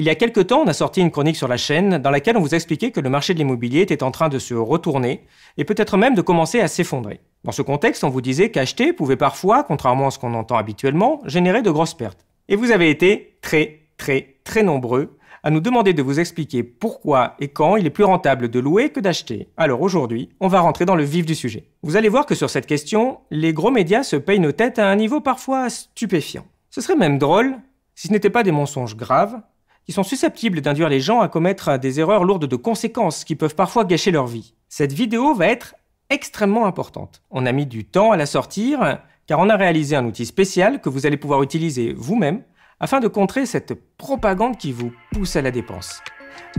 Il y a quelques temps, on a sorti une chronique sur la chaîne dans laquelle on vous expliquait que le marché de l'immobilier était en train de se retourner et peut-être même de commencer à s'effondrer. Dans ce contexte, on vous disait qu'acheter pouvait parfois, contrairement à ce qu'on entend habituellement, générer de grosses pertes. Et vous avez été très, très, très nombreux à nous demander de vous expliquer pourquoi et quand il est plus rentable de louer que d'acheter. Alors aujourd'hui, on va rentrer dans le vif du sujet. Vous allez voir que sur cette question, les gros médias se payent nos têtes à un niveau parfois stupéfiant. Ce serait même drôle si ce n'était pas des mensonges graves qui sont susceptibles d'induire les gens à commettre des erreurs lourdes de conséquences qui peuvent parfois gâcher leur vie. Cette vidéo va être extrêmement importante. On a mis du temps à la sortir car on a réalisé un outil spécial que vous allez pouvoir utiliser vous-même afin de contrer cette propagande qui vous pousse à la dépense.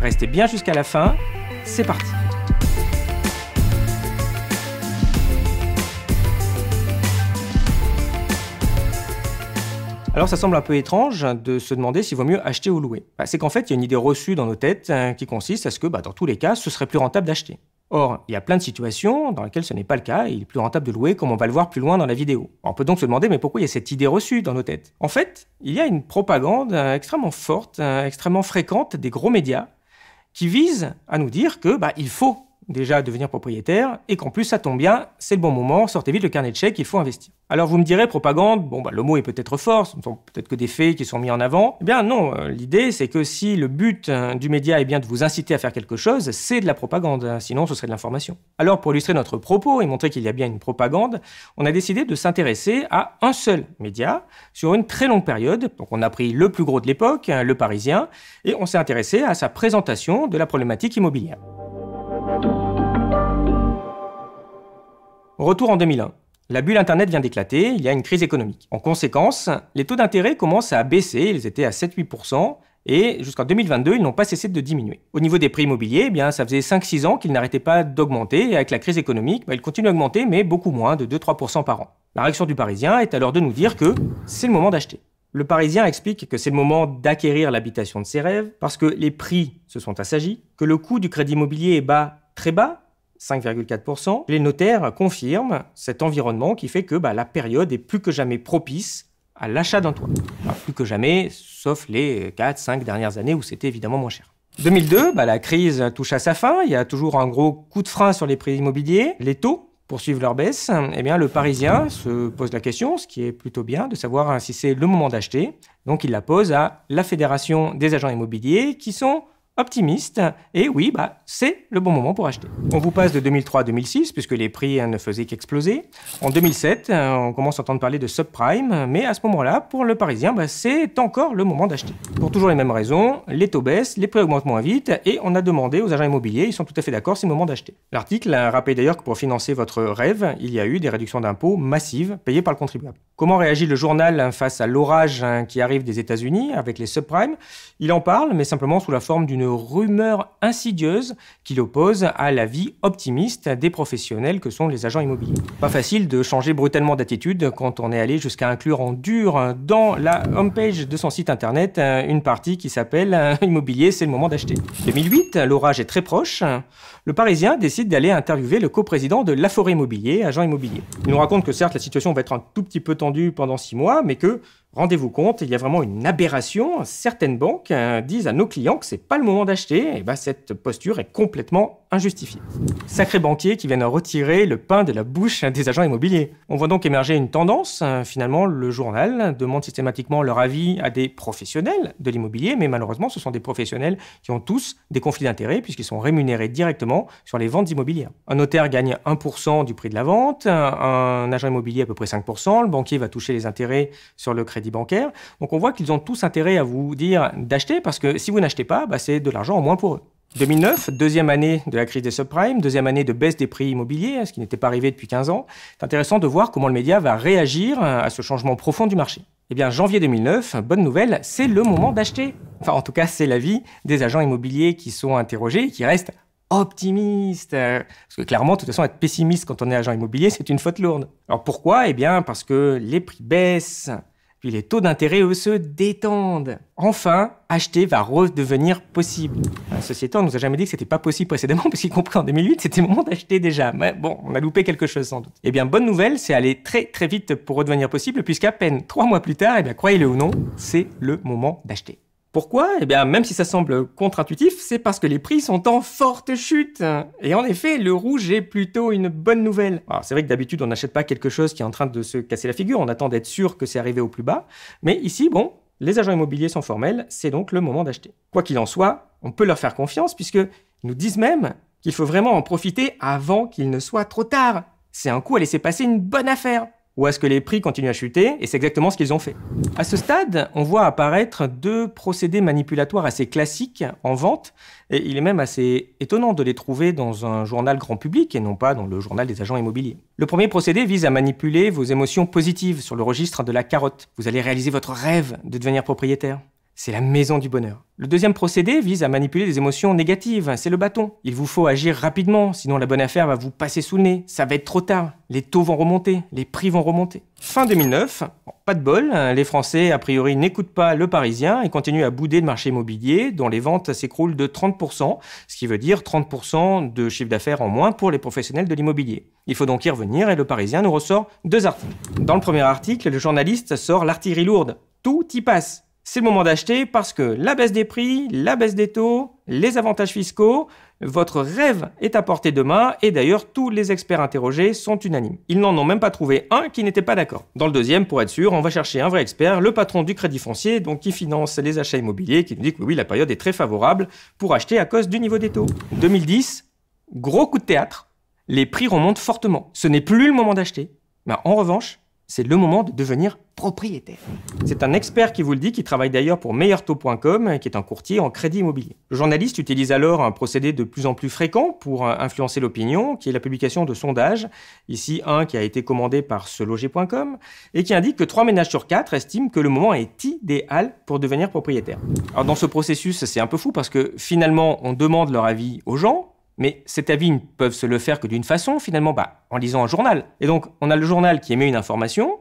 Restez bien jusqu'à la fin, c'est parti Alors ça semble un peu étrange de se demander s'il vaut mieux acheter ou louer. Bah, c'est qu'en fait, il y a une idée reçue dans nos têtes hein, qui consiste à ce que, bah, dans tous les cas, ce serait plus rentable d'acheter. Or, il y a plein de situations dans lesquelles ce n'est pas le cas et il est plus rentable de louer comme on va le voir plus loin dans la vidéo. On peut donc se demander mais pourquoi il y a cette idée reçue dans nos têtes En fait, il y a une propagande euh, extrêmement forte, euh, extrêmement fréquente des gros médias qui vise à nous dire que bah, il faut déjà devenir propriétaire, et qu'en plus ça tombe bien, c'est le bon moment, sortez vite le carnet de chèques, il faut investir. Alors vous me direz, propagande, bon bah le mot est peut-être fort, ce ne sont peut-être que des faits qui sont mis en avant. Eh bien non, euh, l'idée c'est que si le but euh, du média est bien de vous inciter à faire quelque chose, c'est de la propagande, hein, sinon ce serait de l'information. Alors pour illustrer notre propos et montrer qu'il y a bien une propagande, on a décidé de s'intéresser à un seul média sur une très longue période. Donc on a pris le plus gros de l'époque, hein, le Parisien, et on s'est intéressé à sa présentation de la problématique immobilière. Retour en 2001. La bulle Internet vient d'éclater, il y a une crise économique. En conséquence, les taux d'intérêt commencent à baisser, ils étaient à 7-8%, et jusqu'en 2022, ils n'ont pas cessé de diminuer. Au niveau des prix immobiliers, eh bien, ça faisait 5-6 ans qu'ils n'arrêtaient pas d'augmenter, et avec la crise économique, bah, ils continuent à augmenter, mais beaucoup moins, de 2-3% par an. La réaction du Parisien est alors de nous dire que c'est le moment d'acheter. Le Parisien explique que c'est le moment d'acquérir l'habitation de ses rêves, parce que les prix se sont assagis, que le coût du crédit immobilier est bas, très bas, 5,4%. Les notaires confirment cet environnement qui fait que bah, la période est plus que jamais propice à l'achat d'un toit. plus que jamais, sauf les 4-5 dernières années où c'était évidemment moins cher. 2002, bah, la crise touche à sa fin, il y a toujours un gros coup de frein sur les prix immobiliers, les taux poursuivent leur baisse, eh bien, le Parisien se pose la question, ce qui est plutôt bien, de savoir si c'est le moment d'acheter. Donc il la pose à la Fédération des agents immobiliers, qui sont optimiste et oui, bah, c'est le bon moment pour acheter. On vous passe de 2003 à 2006 puisque les prix hein, ne faisaient qu'exploser. En 2007, euh, on commence à entendre parler de subprime, mais à ce moment-là, pour le Parisien, bah, c'est encore le moment d'acheter. Pour toujours les mêmes raisons, les taux baissent, les prix augmentent moins vite et on a demandé aux agents immobiliers, ils sont tout à fait d'accord, c'est le moment d'acheter. L'article rappelle d'ailleurs que pour financer votre rêve, il y a eu des réductions d'impôts massives payées par le contribuable. Comment réagit le journal hein, face à l'orage hein, qui arrive des États-Unis avec les subprimes Il en parle, mais simplement sous la forme d'une rumeurs insidieuses qui l'opposent à la vie optimiste des professionnels que sont les agents immobiliers. Pas facile de changer brutalement d'attitude quand on est allé jusqu'à inclure en dur dans la page de son site internet euh, une partie qui s'appelle euh, Immobilier, c'est le moment d'acheter. 2008, l'orage est très proche. Le Parisien décide d'aller interviewer le coprésident de La Forêt Immobilier, agent immobilier. Il nous raconte que certes la situation va être un tout petit peu tendue pendant six mois, mais que Rendez-vous compte, il y a vraiment une aberration. Certaines banques hein, disent à nos clients que c'est pas le moment d'acheter. Et eh ben, cette posture est complètement Injustifié. Sacré banquier qui viennent retirer le pain de la bouche des agents immobiliers. On voit donc émerger une tendance. Euh, finalement, le journal demande systématiquement leur avis à des professionnels de l'immobilier, mais malheureusement, ce sont des professionnels qui ont tous des conflits d'intérêts puisqu'ils sont rémunérés directement sur les ventes immobilières. Un notaire gagne 1% du prix de la vente, un agent immobilier à peu près 5%, le banquier va toucher les intérêts sur le crédit bancaire. Donc on voit qu'ils ont tous intérêt à vous dire d'acheter parce que si vous n'achetez pas, bah, c'est de l'argent en moins pour eux. 2009, deuxième année de la crise des subprimes, deuxième année de baisse des prix immobiliers, hein, ce qui n'était pas arrivé depuis 15 ans. C'est intéressant de voir comment le média va réagir hein, à ce changement profond du marché. Eh bien, janvier 2009, bonne nouvelle, c'est le moment d'acheter. Enfin, en tout cas, c'est l'avis des agents immobiliers qui sont interrogés et qui restent optimistes. Euh, parce que clairement, de toute façon, être pessimiste quand on est agent immobilier, c'est une faute lourde. Alors pourquoi Eh bien parce que les prix baissent, puis les taux d'intérêt, eux, se détendent. Enfin, acheter va redevenir possible. La société, on nous a jamais dit que c'était pas possible précédemment, parce qu'y en 2008, c'était le moment d'acheter déjà. Mais bon, on a loupé quelque chose sans doute. Eh bien, bonne nouvelle, c'est aller très très vite pour redevenir possible, puisqu'à peine trois mois plus tard, et eh bien, croyez-le ou non, c'est le moment d'acheter. Pourquoi Eh bien, même si ça semble contre-intuitif, c'est parce que les prix sont en forte chute. Et en effet, le rouge est plutôt une bonne nouvelle. Alors, ah, c'est vrai que d'habitude, on n'achète pas quelque chose qui est en train de se casser la figure, on attend d'être sûr que c'est arrivé au plus bas. Mais ici, bon, les agents immobiliers sont formels, c'est donc le moment d'acheter. Quoi qu'il en soit, on peut leur faire confiance puisqu'ils nous disent même qu'il faut vraiment en profiter avant qu'il ne soit trop tard. C'est un coup à laisser passer une bonne affaire ou est-ce que les prix continuent à chuter Et c'est exactement ce qu'ils ont fait. À ce stade, on voit apparaître deux procédés manipulatoires assez classiques en vente, et il est même assez étonnant de les trouver dans un journal grand public et non pas dans le journal des agents immobiliers. Le premier procédé vise à manipuler vos émotions positives sur le registre de la carotte. Vous allez réaliser votre rêve de devenir propriétaire. C'est la maison du bonheur. Le deuxième procédé vise à manipuler des émotions négatives, c'est le bâton. Il vous faut agir rapidement, sinon la bonne affaire va vous passer sous le nez, ça va être trop tard, les taux vont remonter, les prix vont remonter. Fin 2009, pas de bol, les Français a priori n'écoutent pas le Parisien et continuent à bouder le marché immobilier dont les ventes s'écroulent de 30%, ce qui veut dire 30% de chiffre d'affaires en moins pour les professionnels de l'immobilier. Il faut donc y revenir et le Parisien nous ressort deux articles. Dans le premier article, le journaliste sort l'artillerie lourde. Tout y passe c'est le moment d'acheter parce que la baisse des prix, la baisse des taux, les avantages fiscaux, votre rêve est à portée de main et d'ailleurs tous les experts interrogés sont unanimes. Ils n'en ont même pas trouvé un qui n'était pas d'accord. Dans le deuxième, pour être sûr, on va chercher un vrai expert, le patron du crédit foncier, donc qui finance les achats immobiliers, qui nous dit que oui, la période est très favorable pour acheter à cause du niveau des taux. 2010, gros coup de théâtre, les prix remontent fortement. Ce n'est plus le moment d'acheter. Mais bah, en revanche, c'est le moment de devenir propriétaire. C'est un expert qui vous le dit, qui travaille d'ailleurs pour meilleurtaux.com, hein, qui est un courtier en crédit immobilier. Le journaliste utilise alors un procédé de plus en plus fréquent pour euh, influencer l'opinion, qui est la publication de sondages, ici un qui a été commandé par seloger.com, et qui indique que trois ménages sur quatre estiment que le moment est idéal pour devenir propriétaire. Alors dans ce processus, c'est un peu fou parce que finalement, on demande leur avis aux gens, mais cet avis ne peuvent se le faire que d'une façon, finalement, bah, en lisant un journal. Et donc, on a le journal qui émet une information,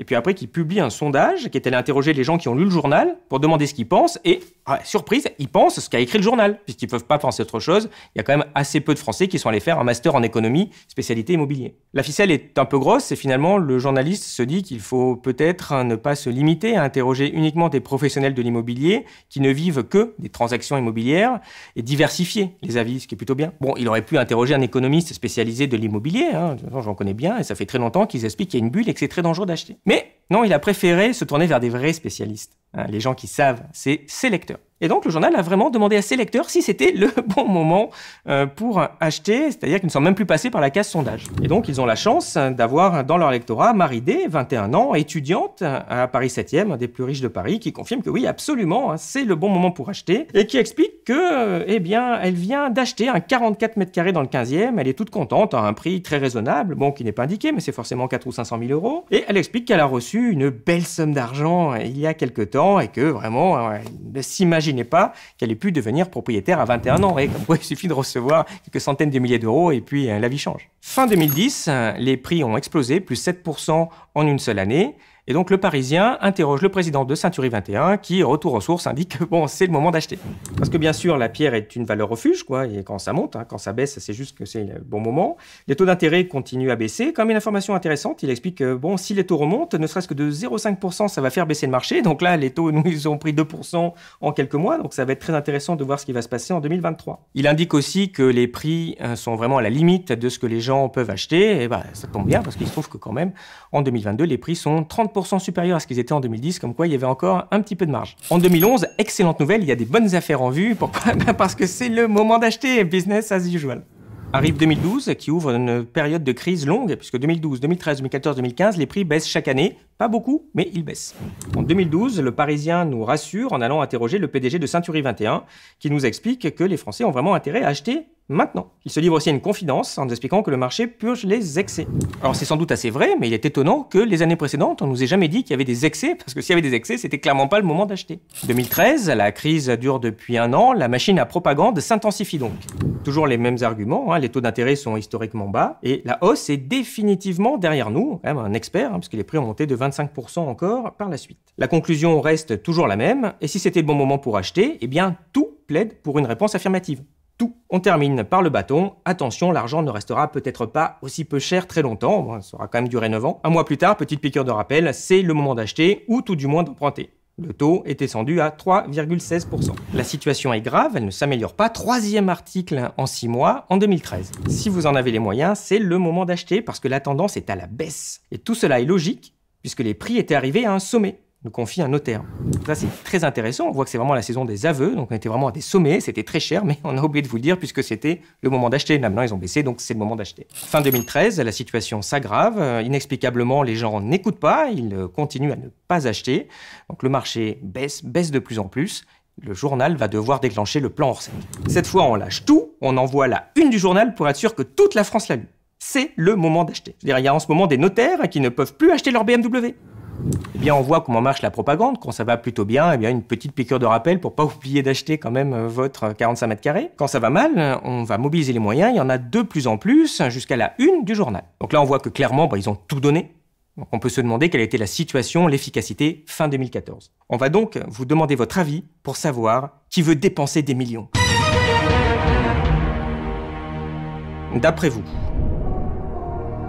et puis après qui publie un sondage qui est allé interroger les gens qui ont lu le journal pour demander ce qu'ils pensent, et ah, surprise, ils pensent ce qu'a écrit le journal, puisqu'ils ne peuvent pas penser autre chose. Il y a quand même assez peu de Français qui sont allés faire un master en économie, spécialité immobilier. La ficelle est un peu grosse, et finalement, le journaliste se dit qu'il faut peut-être hein, ne pas se limiter à interroger uniquement des professionnels de l'immobilier qui ne vivent que des transactions immobilières, et diversifier les avis, ce qui est plutôt bien. Bon, il aurait pu interroger un économiste spécialisé de l'immobilier, hein. j'en connais bien, et ça fait très longtemps qu'ils expliquent qu'il y a une bulle et que c'est très dangereux d'acheter. Mais non, il a préféré se tourner vers des vrais spécialistes, hein, les gens qui savent, c'est ses lecteurs. Et donc le journal a vraiment demandé à ses lecteurs si c'était le bon moment euh, pour acheter, c'est-à-dire qu'ils ne sont même plus passés par la case sondage. Et donc ils ont la chance d'avoir dans leur lectorat Marie D, 21 ans, étudiante à Paris 7e, un des plus riches de Paris, qui confirme que oui, absolument, hein, c'est le bon moment pour acheter, et qui explique que, euh, eh bien, elle vient d'acheter un 44 mètres carrés dans le 15e, elle est toute contente, à un prix très raisonnable, bon, qui n'est pas indiqué, mais c'est forcément 4 ou 500 000 euros, et elle explique qu'elle a reçu une belle somme d'argent euh, il y a quelque temps, et que vraiment, elle s'imagine n'est pas qu'elle ait pu devenir propriétaire à 21 ans. Et il suffit de recevoir quelques centaines de milliers d'euros et puis euh, la vie change. Fin 2010, euh, les prix ont explosé, plus 7% en une seule année. Et donc le Parisien interroge le président de Century 21 qui, retour aux sources, indique que bon, c'est le moment d'acheter. Parce que bien sûr, la pierre est une valeur refuge, quoi, et quand ça monte, hein, quand ça baisse, c'est juste que c'est le bon moment. Les taux d'intérêt continuent à baisser. Comme une information intéressante, il explique que bon, si les taux remontent, ne serait-ce que de 0,5%, ça va faire baisser le marché. Donc là, les taux, nous, ils ont pris 2% en quelques mois, donc ça va être très intéressant de voir ce qui va se passer en 2023. Il indique aussi que les prix euh, sont vraiment à la limite de ce que les gens peuvent acheter, et bah, ça tombe bien, parce qu'il se trouve que quand même, en 2022, les prix sont 30% supérieur à ce qu'ils étaient en 2010, comme quoi il y avait encore un petit peu de marge. En 2011, excellente nouvelle, il y a des bonnes affaires en vue. Pourquoi ben, Parce que c'est le moment d'acheter, business as usual. Arrive 2012, qui ouvre une période de crise longue, puisque 2012, 2013, 2014, 2015, les prix baissent chaque année, pas beaucoup, mais il baisse. En 2012, le Parisien nous rassure en allant interroger le PDG de Century 21, qui nous explique que les Français ont vraiment intérêt à acheter maintenant. Il se livre aussi à une confidence en nous expliquant que le marché purge les excès. Alors c'est sans doute assez vrai, mais il est étonnant que les années précédentes, on nous ait jamais dit qu'il y avait des excès, parce que s'il y avait des excès, c'était clairement pas le moment d'acheter. 2013, la crise dure depuis un an, la machine à propagande s'intensifie donc. Toujours les mêmes arguments, hein, les taux d'intérêt sont historiquement bas, et la hausse est définitivement derrière nous, même un expert, hein, parce que les prix ont monté de 20 25% encore par la suite. La conclusion reste toujours la même, et si c'était le bon moment pour acheter, eh bien tout plaide pour une réponse affirmative. Tout. On termine par le bâton. Attention, l'argent ne restera peut-être pas aussi peu cher très longtemps, ça aura quand même duré 9 ans. Un mois plus tard, petite piqûre de rappel, c'est le moment d'acheter, ou tout du moins d'emprunter. Le taux est descendu à 3,16%. La situation est grave, elle ne s'améliore pas. Troisième article en six mois, en 2013. Si vous en avez les moyens, c'est le moment d'acheter parce que la tendance est à la baisse. Et tout cela est logique puisque les prix étaient arrivés à un sommet, nous confie un notaire. Ça, c'est très intéressant. On voit que c'est vraiment la saison des aveux. Donc, on était vraiment à des sommets. C'était très cher, mais on a oublié de vous le dire puisque c'était le moment d'acheter. Maintenant, ils ont baissé, donc c'est le moment d'acheter. Fin 2013, la situation s'aggrave. Euh, inexplicablement, les gens n'écoutent pas. Ils euh, continuent à ne pas acheter. Donc, le marché baisse, baisse de plus en plus. Le journal va devoir déclencher le plan Orsec. Cette fois, on lâche tout. On envoie la une du journal pour être sûr que toute la France l'a lu c'est le moment d'acheter. il y a en ce moment des notaires qui ne peuvent plus acheter leur BMW. Eh bien, on voit comment marche la propagande. Quand ça va plutôt bien, eh bien, une petite piqûre de rappel pour pas oublier d'acheter quand même euh, votre 45 euh, mètres carrés. Quand ça va mal, on va mobiliser les moyens. Il y en a de plus en plus hein, jusqu'à la une du journal. Donc là, on voit que clairement, bah, ils ont tout donné. on peut se demander quelle était la situation, l'efficacité fin 2014. On va donc vous demander votre avis pour savoir qui veut dépenser des millions. D'après vous,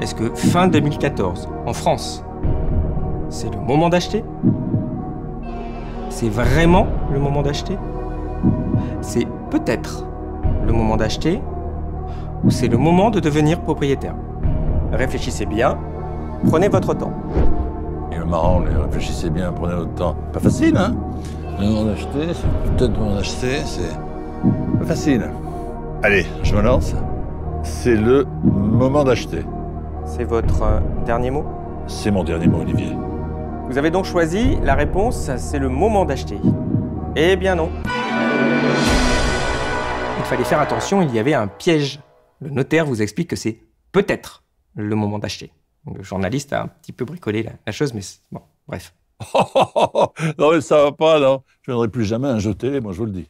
est-ce que fin 2014, en France, c'est le moment d'acheter C'est vraiment le moment d'acheter C'est peut-être le moment d'acheter ou c'est le moment de devenir propriétaire Réfléchissez bien, prenez votre temps. Et le marrant, réfléchissez bien, prenez votre temps. Pas facile, hein Le moment d'acheter, c'est peut-être le moment d'acheter, c'est pas facile. Allez, je me lance. C'est le moment d'acheter. C'est votre euh, dernier mot C'est mon dernier mot, Olivier. Vous avez donc choisi la réponse, c'est le moment d'acheter. Eh bien non. Il fallait faire attention, il y avait un piège. Le notaire vous explique que c'est peut-être le moment d'acheter. Le journaliste a un petit peu bricolé la, chose, mais bon, bref. non mais ça va pas, non. Je ne plus jamais un jeté, moi je vous le dis.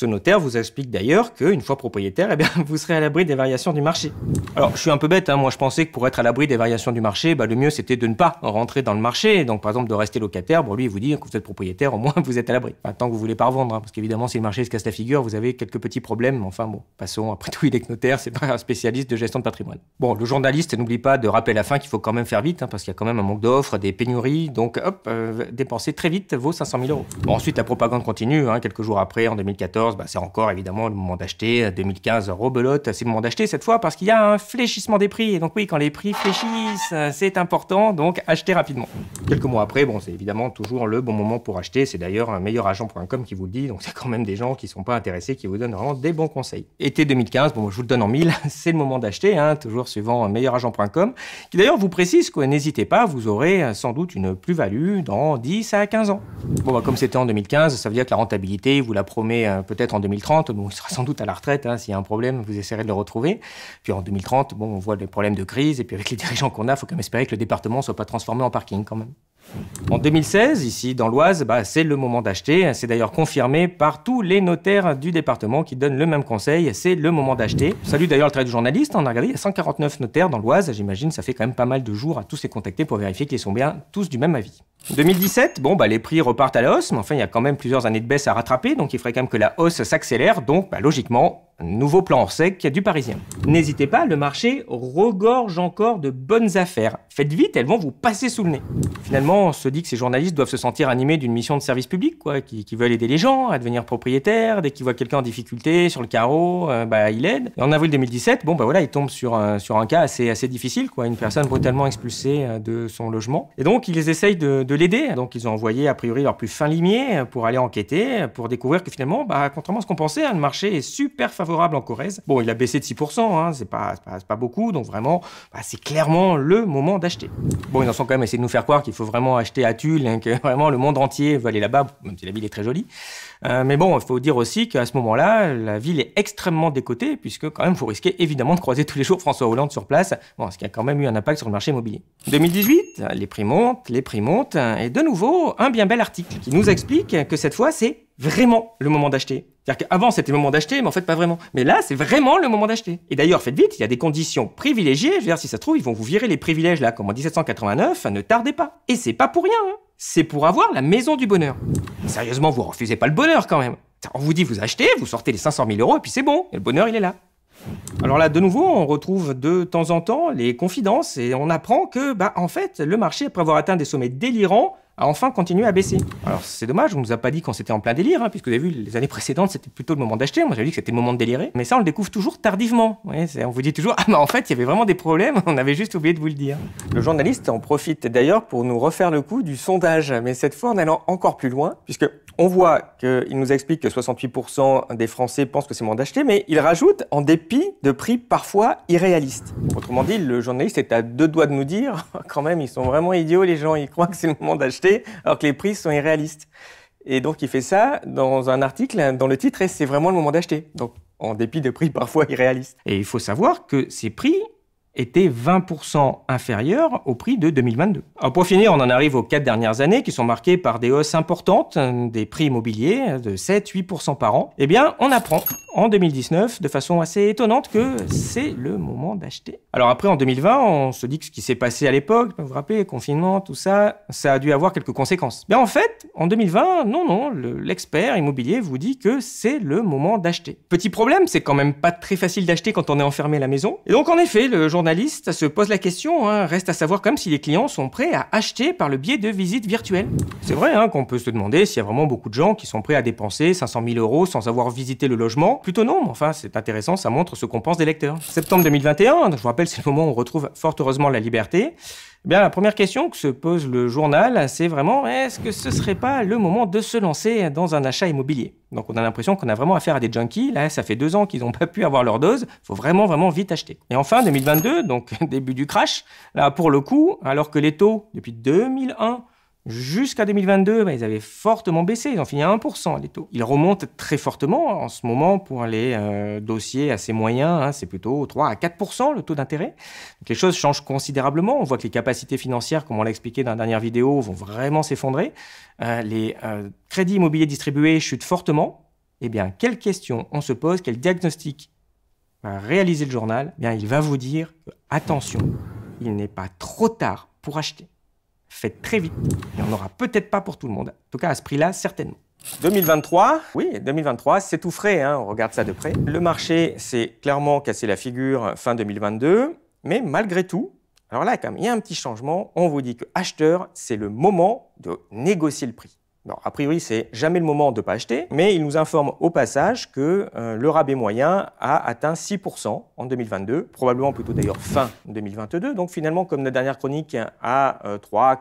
Ce notaire vous explique d'ailleurs qu'une fois propriétaire, eh bien, vous serez à l'abri des variations du marché. Alors, je suis un peu bête, hein. moi je pensais que pour être à l'abri des variations du marché, bah, le mieux c'était de ne pas rentrer dans le marché. Donc, par exemple, de rester locataire, bon, lui il vous dit que vous êtes propriétaire, au moins vous êtes à l'abri. tant que vous voulez pas revendre, hein, parce qu'évidemment, si le marché se casse la figure, vous avez quelques petits problèmes. Enfin, bon, passons, après tout, il est notaire, c'est pas un spécialiste de gestion de patrimoine. Bon, le journaliste n'oublie pas de rappeler à la fin qu'il faut quand même faire vite, hein, parce qu'il y a quand même un manque d'offres, des pénuries, donc hop, euh, très vite vos 500 000 euros. ensuite, la propagande continue, quelques jours après, en 2014, bah, c'est encore évidemment le moment d'acheter. 2015, euh, rebelote, c'est le moment d'acheter cette fois parce qu'il y a un fléchissement des prix. Et donc oui, quand les prix fléchissent, euh, c'est important, donc achetez rapidement. Quelques mois après, bon, c'est évidemment toujours le bon moment pour acheter. C'est d'ailleurs un meilleuragent.com qui vous le dit. Donc c'est quand même des gens qui ne sont pas intéressés qui vous donnent vraiment des bons conseils. Été 2015, bon, je vous le donne en mille, c'est le moment d'acheter, hein, toujours suivant euh, meilleuragent.com, qui d'ailleurs vous précise que n'hésitez pas, vous aurez sans doute une plus-value dans 10 à 15 ans. Bon, bah, comme c'était en 2015, ça veut dire que la rentabilité vous la promet peut-être peut-être en 2030. Bon, il sera sans doute à la retraite. Hein, s'il y a un problème, vous essaierez de le retrouver. Puis en 2030, bon, on voit les problèmes de crise. Et puis avec les dirigeants qu'on a, il faut quand même espérer que le département ne soit pas transformé en parking quand même. En 2016, ici dans l'Oise, bah, c'est le moment d'acheter. C'est d'ailleurs confirmé par tous les notaires du département qui donnent le même conseil. C'est le moment d'acheter. Salut d'ailleurs le travail du journaliste. On a regardé, il 149 notaires dans l'Oise. J'imagine ça fait quand même pas mal de jours à tous ces contactés pour vérifier qu'ils sont bien tous du même avis. 2017, bon, bah, les prix repartent à la hausse, mais enfin, il y a quand même plusieurs années de baisse à rattraper, donc il faudrait quand même que la hausse s'accélère, donc bah, logiquement, nouveau plan en sec du Parisien. N'hésitez pas, le marché regorge encore de bonnes affaires. Faites vite, elles vont vous passer sous le nez. Finalement, on se dit que ces journalistes doivent se sentir animés d'une mission de service public, quoi, qui, veulent aider les gens à devenir propriétaires. Dès qu'ils voient quelqu'un en difficulté sur le carreau, euh, bah, ils bah, il aide. Et en avril 2017, bon, bah voilà, ils tombent sur un, sur un cas assez, assez difficile, quoi, une personne brutalement expulsée euh, de son logement. Et donc, ils essayent de, de l'aider. Donc, ils ont envoyé, a priori, leur plus fin limier euh, pour aller enquêter, pour découvrir que finalement, bah, contrairement à ce qu'on pensait, hein, le marché est super favorable en Corrèze. Bon, il a baissé de 6%, hein, c'est pas, pas, pas, beaucoup, donc vraiment, bah, c'est clairement le moment d'acheter. Bon, ils en sont quand même essayé de nous faire croire qu'il faut vraiment acheter à Tulle, que vraiment le monde entier veut aller là-bas, même si la ville est très jolie. Euh, mais bon, il faut dire aussi qu'à ce moment-là, la ville est extrêmement décotée, puisque quand même, vous risquez évidemment de croiser tous les jours François Hollande sur place, bon, ce qui a quand même eu un impact sur le marché immobilier. 2018, les prix montent, les prix montent, et de nouveau, un bien bel article qui nous explique que cette fois, c'est vraiment le moment d'acheter. C'est-à-dire qu'avant, c'était le moment d'acheter, mais en fait, pas vraiment. Mais là, c'est vraiment le moment d'acheter. Et d'ailleurs, faites vite, il y a des conditions privilégiées. Je veux dire, si ça se trouve, ils vont vous virer les privilèges, là, comme en 1789, ne tardez pas. Et c'est pas pour rien, hein. C'est pour avoir la maison du bonheur. sérieusement, vous refusez pas le bonheur, quand même. On vous dit, vous achetez, vous sortez les 500 000 euros, et puis c'est bon. Et le bonheur, il est là. Alors là, de nouveau, on retrouve de temps en temps les confidences, et on apprend que, bah, en fait, le marché, après avoir atteint des sommets délirants, a enfin continué à baisser. Alors c'est dommage, on nous a pas dit qu'on s'était en plein délire, hein, puisque vous avez vu, les années précédentes, c'était plutôt le moment d'acheter. Moi, j'avais dit que c'était le moment de délirer. Mais ça, on le découvre toujours tardivement. Vous voyez, on vous dit toujours, ah, mais en fait, il y avait vraiment des problèmes, on avait juste oublié de vous le dire. Le journaliste en profite d'ailleurs pour nous refaire le coup du sondage, mais cette fois en allant encore plus loin, puisque on voit qu'il nous explique que 68% des Français pensent que c'est le moment d'acheter, mais il rajoute en dépit de prix parfois irréalistes. Autrement dit, le journaliste est à deux doigts de nous dire quand même, ils sont vraiment idiots, les gens, ils croient que c'est le moment d'acheter, alors que les prix sont irréalistes. Et donc, il fait ça dans un article, dans le titre, et c'est vraiment le moment d'acheter. Donc, en dépit de prix parfois irréalistes. Et il faut savoir que ces prix, était 20% inférieur au prix de 2022. Alors pour finir, on en arrive aux quatre dernières années qui sont marquées par des hausses importantes euh, des prix immobiliers euh, de 7-8% par an. Eh bien, on apprend en 2019 de façon assez étonnante que c'est le moment d'acheter. Alors après, en 2020, on se dit que ce qui s'est passé à l'époque, vous vous rappelez, confinement, tout ça, ça a dû avoir quelques conséquences. Mais en fait, en 2020, non, non, l'expert immobilier vous dit que c'est le moment d'acheter. Petit problème, c'est quand même pas très facile d'acheter quand on est enfermé à la maison. Et donc en effet, le jour journalistes se pose la question, hein. reste à savoir comme si les clients sont prêts à acheter par le biais de visites virtuelles. C'est vrai hein, qu'on peut se demander s'il y a vraiment beaucoup de gens qui sont prêts à dépenser 500 000 euros sans avoir visité le logement. Plutôt non, mais enfin c'est intéressant, ça montre ce qu'on pense des lecteurs. Septembre 2021, je vous rappelle, c'est le moment où on retrouve fort heureusement la liberté. Eh bien, la première question que se pose le journal, c'est vraiment est-ce que ce serait pas le moment de se lancer dans un achat immobilier Donc, on a l'impression qu'on a vraiment affaire à des junkies. Là, ça fait deux ans qu'ils n'ont pas pu avoir leur dose. Il faut vraiment, vraiment vite acheter. Et enfin, 2022, donc début du crash, là, pour le coup, alors que les taux, depuis 2001, Jusqu'à 2022, ben, ils avaient fortement baissé, ils ont fini à 1% les taux. Ils remontent très fortement hein, en ce moment pour les euh, dossiers assez moyens, hein, c'est plutôt 3 à 4% le taux d'intérêt. les choses changent considérablement, on voit que les capacités financières, comme on l'a expliqué dans la dernière vidéo, vont vraiment s'effondrer. Euh, les euh, crédits immobiliers distribués chutent fortement. Eh bien, quelles questions on se pose, quel diagnostic va réaliser le journal eh bien, Il va vous dire, attention, il n'est pas trop tard pour acheter faites très vite. Il n'y en aura peut-être pas pour tout le monde. En tout cas, à ce prix-là, certainement. 2023, oui, 2023, c'est tout frais, hein. on regarde ça de près. Le marché s'est clairement cassé la figure fin 2022, mais malgré tout, alors là, quand même, il y a un petit changement. On vous dit que acheteur, c'est le moment de négocier le prix a priori, c'est jamais le moment de ne pas acheter, mais il nous informe au passage que euh, le rabais moyen a atteint 6% en 2022, probablement plutôt d'ailleurs fin 2022. Donc finalement, comme la dernière chronique a 3-4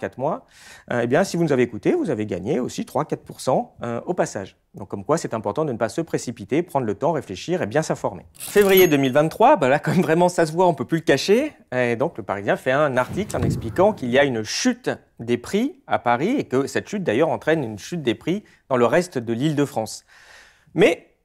euh, mois, euh, eh bien, si vous nous avez écouté, vous avez gagné aussi 3-4% au passage. Donc comme quoi c'est important de ne pas se précipiter, prendre le temps, réfléchir et bien s'informer. Février 2023, bah là comme vraiment ça se voit, on peut plus le cacher. Et donc le Parisien fait un article en expliquant qu'il y a une chute des prix à Paris et que cette chute d'ailleurs entraîne une chute des prix dans le reste de l'Île-de-France. Mais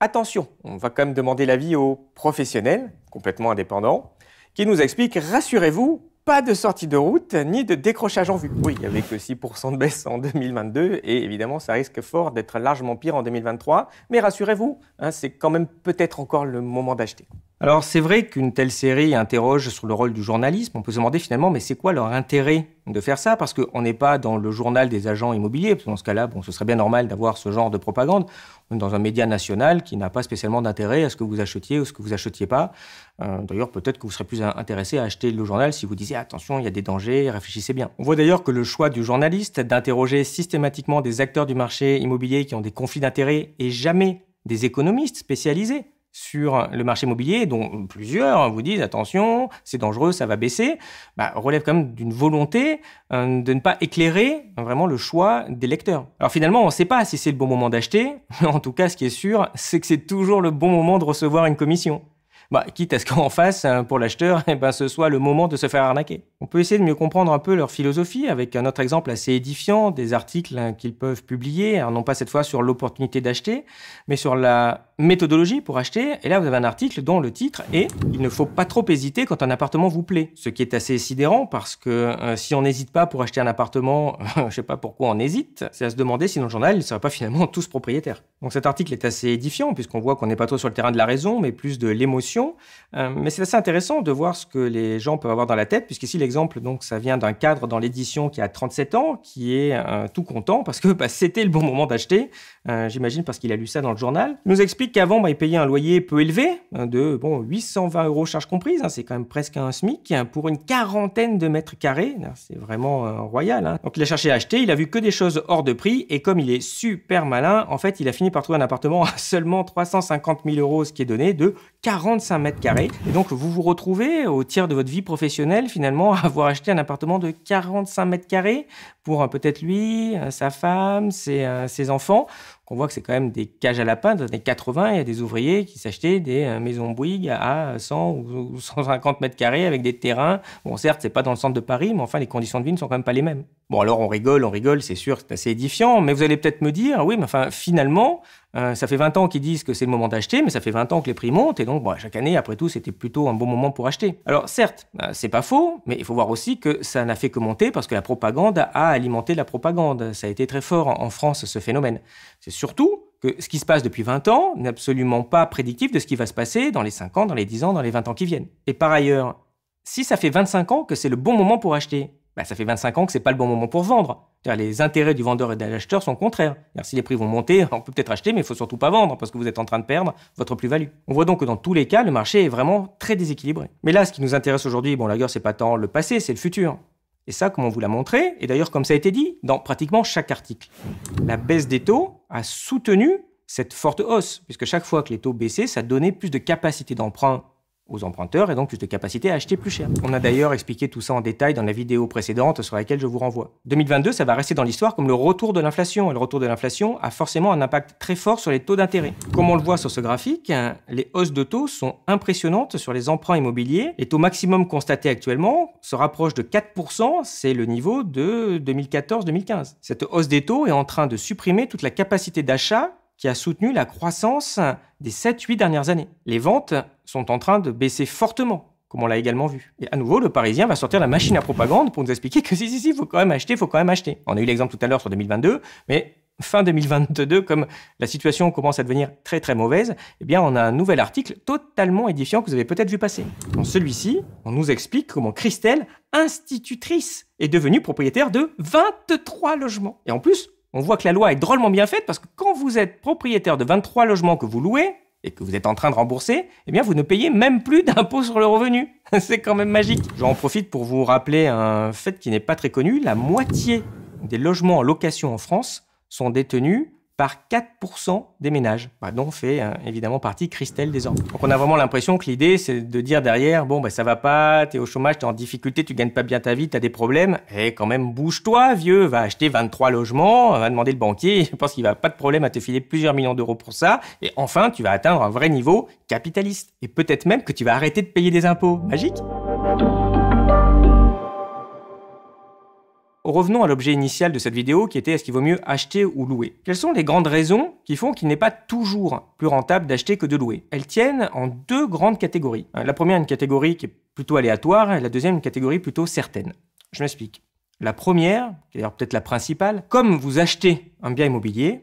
attention, on va quand même demander l'avis aux professionnels, complètement indépendants, qui nous expliquent, rassurez-vous, pas de sortie de route ni de décrochage en vue. Oui, avec 6% de baisse en 2022, et évidemment, ça risque fort d'être largement pire en 2023. Mais rassurez-vous, hein, c'est quand même peut-être encore le moment d'acheter. Alors c'est vrai qu'une telle série interroge sur le rôle du journalisme. On peut se demander finalement, mais c'est quoi leur intérêt de faire ça Parce qu'on n'est pas dans le journal des agents immobiliers. Parce dans ce cas-là, bon, ce serait bien normal d'avoir ce genre de propagande. dans un média national qui n'a pas spécialement d'intérêt à ce que vous achetiez ou ce que vous achetiez pas. Euh, d'ailleurs, peut-être que vous serez plus intéressé à acheter le journal si vous disiez attention, il y a des dangers, réfléchissez bien. On voit d'ailleurs que le choix du journaliste d'interroger systématiquement des acteurs du marché immobilier qui ont des conflits d'intérêts et jamais des économistes spécialisés sur le marché immobilier, dont plusieurs vous disent attention, c'est dangereux, ça va baisser, bah, relève quand même d'une volonté euh, de ne pas éclairer euh, vraiment le choix des lecteurs. Alors finalement, on ne sait pas si c'est le bon moment d'acheter, en tout cas, ce qui est sûr, c'est que c'est toujours le bon moment de recevoir une commission. Bah, quitte à ce qu'en face, euh, pour l'acheteur, eh ben, ce soit le moment de se faire arnaquer. On peut essayer de mieux comprendre un peu leur philosophie avec un autre exemple assez édifiant des articles hein, qu'ils peuvent publier, non pas cette fois sur l'opportunité d'acheter, mais sur la méthodologie pour acheter, et là vous avez un article dont le titre est Il ne faut pas trop hésiter quand un appartement vous plaît. Ce qui est assez sidérant parce que euh, si on n'hésite pas pour acheter un appartement, je sais pas pourquoi on hésite, c'est à se demander si dans le journal ils ne seraient pas finalement tous propriétaires. Donc cet article est assez édifiant puisqu'on voit qu'on n'est pas trop sur le terrain de la raison mais plus de l'émotion. Euh, mais c'est assez intéressant de voir ce que les gens peuvent avoir dans la tête puisqu'ici l'exemple donc ça vient d'un cadre dans l'édition qui a 37 ans qui est euh, tout content parce que bah, c'était le bon moment d'acheter, j'imagine parce qu'il a lu ça dans le journal. nous explique qu'avant, bah, il payait un loyer peu élevé, hein, de bon, 820 euros charges comprises, hein, c'est quand même presque un SMIC, hein, pour une quarantaine de mètres carrés. Ah, c'est vraiment euh, royal. Donc il a cherché à acheter, il a vu que des choses hors de prix, et comme il est super malin, en fait, il a fini par trouver un appartement à seulement 350 000 euros, ce qui est donné de 45 mètres carrés. Et donc vous vous retrouvez au tiers de votre vie professionnelle, finalement, à avoir acheté un appartement de 45 mètres carrés pour euh, peut-être lui, euh, sa femme, ses, euh, enfants. On voit que c'est quand même des cages à lapins. Dans les 80, il y a des ouvriers qui s'achetaient des maisons Bouygues à 100 ou 150 mètres carrés avec des terrains. Bon, certes, c'est pas dans le centre de Paris, mais enfin, les conditions de vie ne sont quand même pas les mêmes. Bon, alors on rigole, on rigole, c'est sûr, c'est assez édifiant, mais vous allez peut-être me dire, oui, mais enfin, finalement, euh, ça fait 20 ans qu'ils disent que c'est le moment d'acheter, mais ça fait 20 ans que les prix montent, et donc chaque année, après tout, c'était plutôt un bon moment pour acheter. Alors certes, euh, c'est pas faux, mais il faut voir aussi que ça n'a fait que monter parce que la propagande a alimenté la propagande. Ça a été très fort en France, ce phénomène. C'est surtout que ce qui se passe depuis 20 ans n'est absolument pas prédictif de ce qui va se passer dans les 5 ans, dans les 10 ans, dans les 20 ans qui viennent. Et par ailleurs, si ça fait 25 ans que c'est le bon moment pour acheter, bah, ça fait 25 ans que c'est pas le bon moment pour vendre. Les intérêts du vendeur et de l'acheteur sont contraires. Si les prix vont monter, on peut peut-être acheter, mais il faut surtout pas vendre parce que vous êtes en train de perdre votre plus-value. On voit donc que dans tous les cas, le marché est vraiment très déséquilibré. Mais là, ce qui nous intéresse aujourd'hui, bon, la guerre, c'est pas tant le passé, c'est le futur. Et ça, comme on vous l'a montré, et d'ailleurs comme ça a été dit dans pratiquement chaque article, la baisse des taux a soutenu cette forte hausse, puisque chaque fois que les taux baissaient, ça donnait plus de capacité d'emprunt aux emprunteurs et donc plus de capacité à acheter plus cher. On a d'ailleurs expliqué tout ça en détail dans la vidéo précédente sur laquelle je vous renvoie. 2022, ça va rester dans l'histoire comme le retour de l'inflation. Et le retour de l'inflation a forcément un impact très fort sur les taux d'intérêt. Comme on le voit sur ce graphique, hein, les hausses de taux sont impressionnantes sur les emprunts immobiliers. Les taux maximum constatés actuellement se rapprochent de 4%, c'est le niveau de 2014-2015. Cette hausse des taux est en train de supprimer toute la capacité d'achat qui a soutenu la croissance des 7-8 dernières années. Les ventes sont en train de baisser fortement, comme on l'a également vu. Et à nouveau, le Parisien va sortir la machine à propagande pour nous expliquer que si, si, si, faut quand même acheter, faut quand même acheter. On a eu l'exemple tout à l'heure sur 2022, mais fin 2022, comme la situation commence à devenir très très mauvaise, eh bien on a un nouvel article totalement édifiant que vous avez peut-être vu passer. Dans celui-ci, on nous explique comment Christelle, institutrice, est devenue propriétaire de 23 logements. Et en plus, on voit que la loi est drôlement bien faite parce que quand vous êtes propriétaire de 23 logements que vous louez et que vous êtes en train de rembourser, eh bien vous ne payez même plus d'impôt sur le revenu. C'est quand même magique. J'en profite pour vous rappeler un fait qui n'est pas très connu. La moitié des logements en location en France sont détenus par 4% des ménages, bah, dont fait hein, évidemment partie Christelle désormais. Donc on a vraiment l'impression que l'idée, c'est de dire derrière, bon, bah, ça va pas, t'es au chômage, t'es en difficulté, tu gagnes pas bien ta vie, t'as des problèmes, et eh, quand même, bouge-toi, vieux, va acheter 23 logements, va demander le banquier, je pense qu'il va pas de problème à te filer plusieurs millions d'euros pour ça, et enfin, tu vas atteindre un vrai niveau capitaliste, et peut-être même que tu vas arrêter de payer des impôts. Magique revenons à l'objet initial de cette vidéo qui était est-ce qu'il vaut mieux acheter ou louer Quelles sont les grandes raisons qui font qu'il n'est pas toujours plus rentable d'acheter que de louer Elles tiennent en deux grandes catégories. Euh, la première, une catégorie qui est plutôt aléatoire, et la deuxième, une catégorie plutôt certaine. Je m'explique. La première, qui est d'ailleurs peut-être la principale, comme vous achetez un bien immobilier,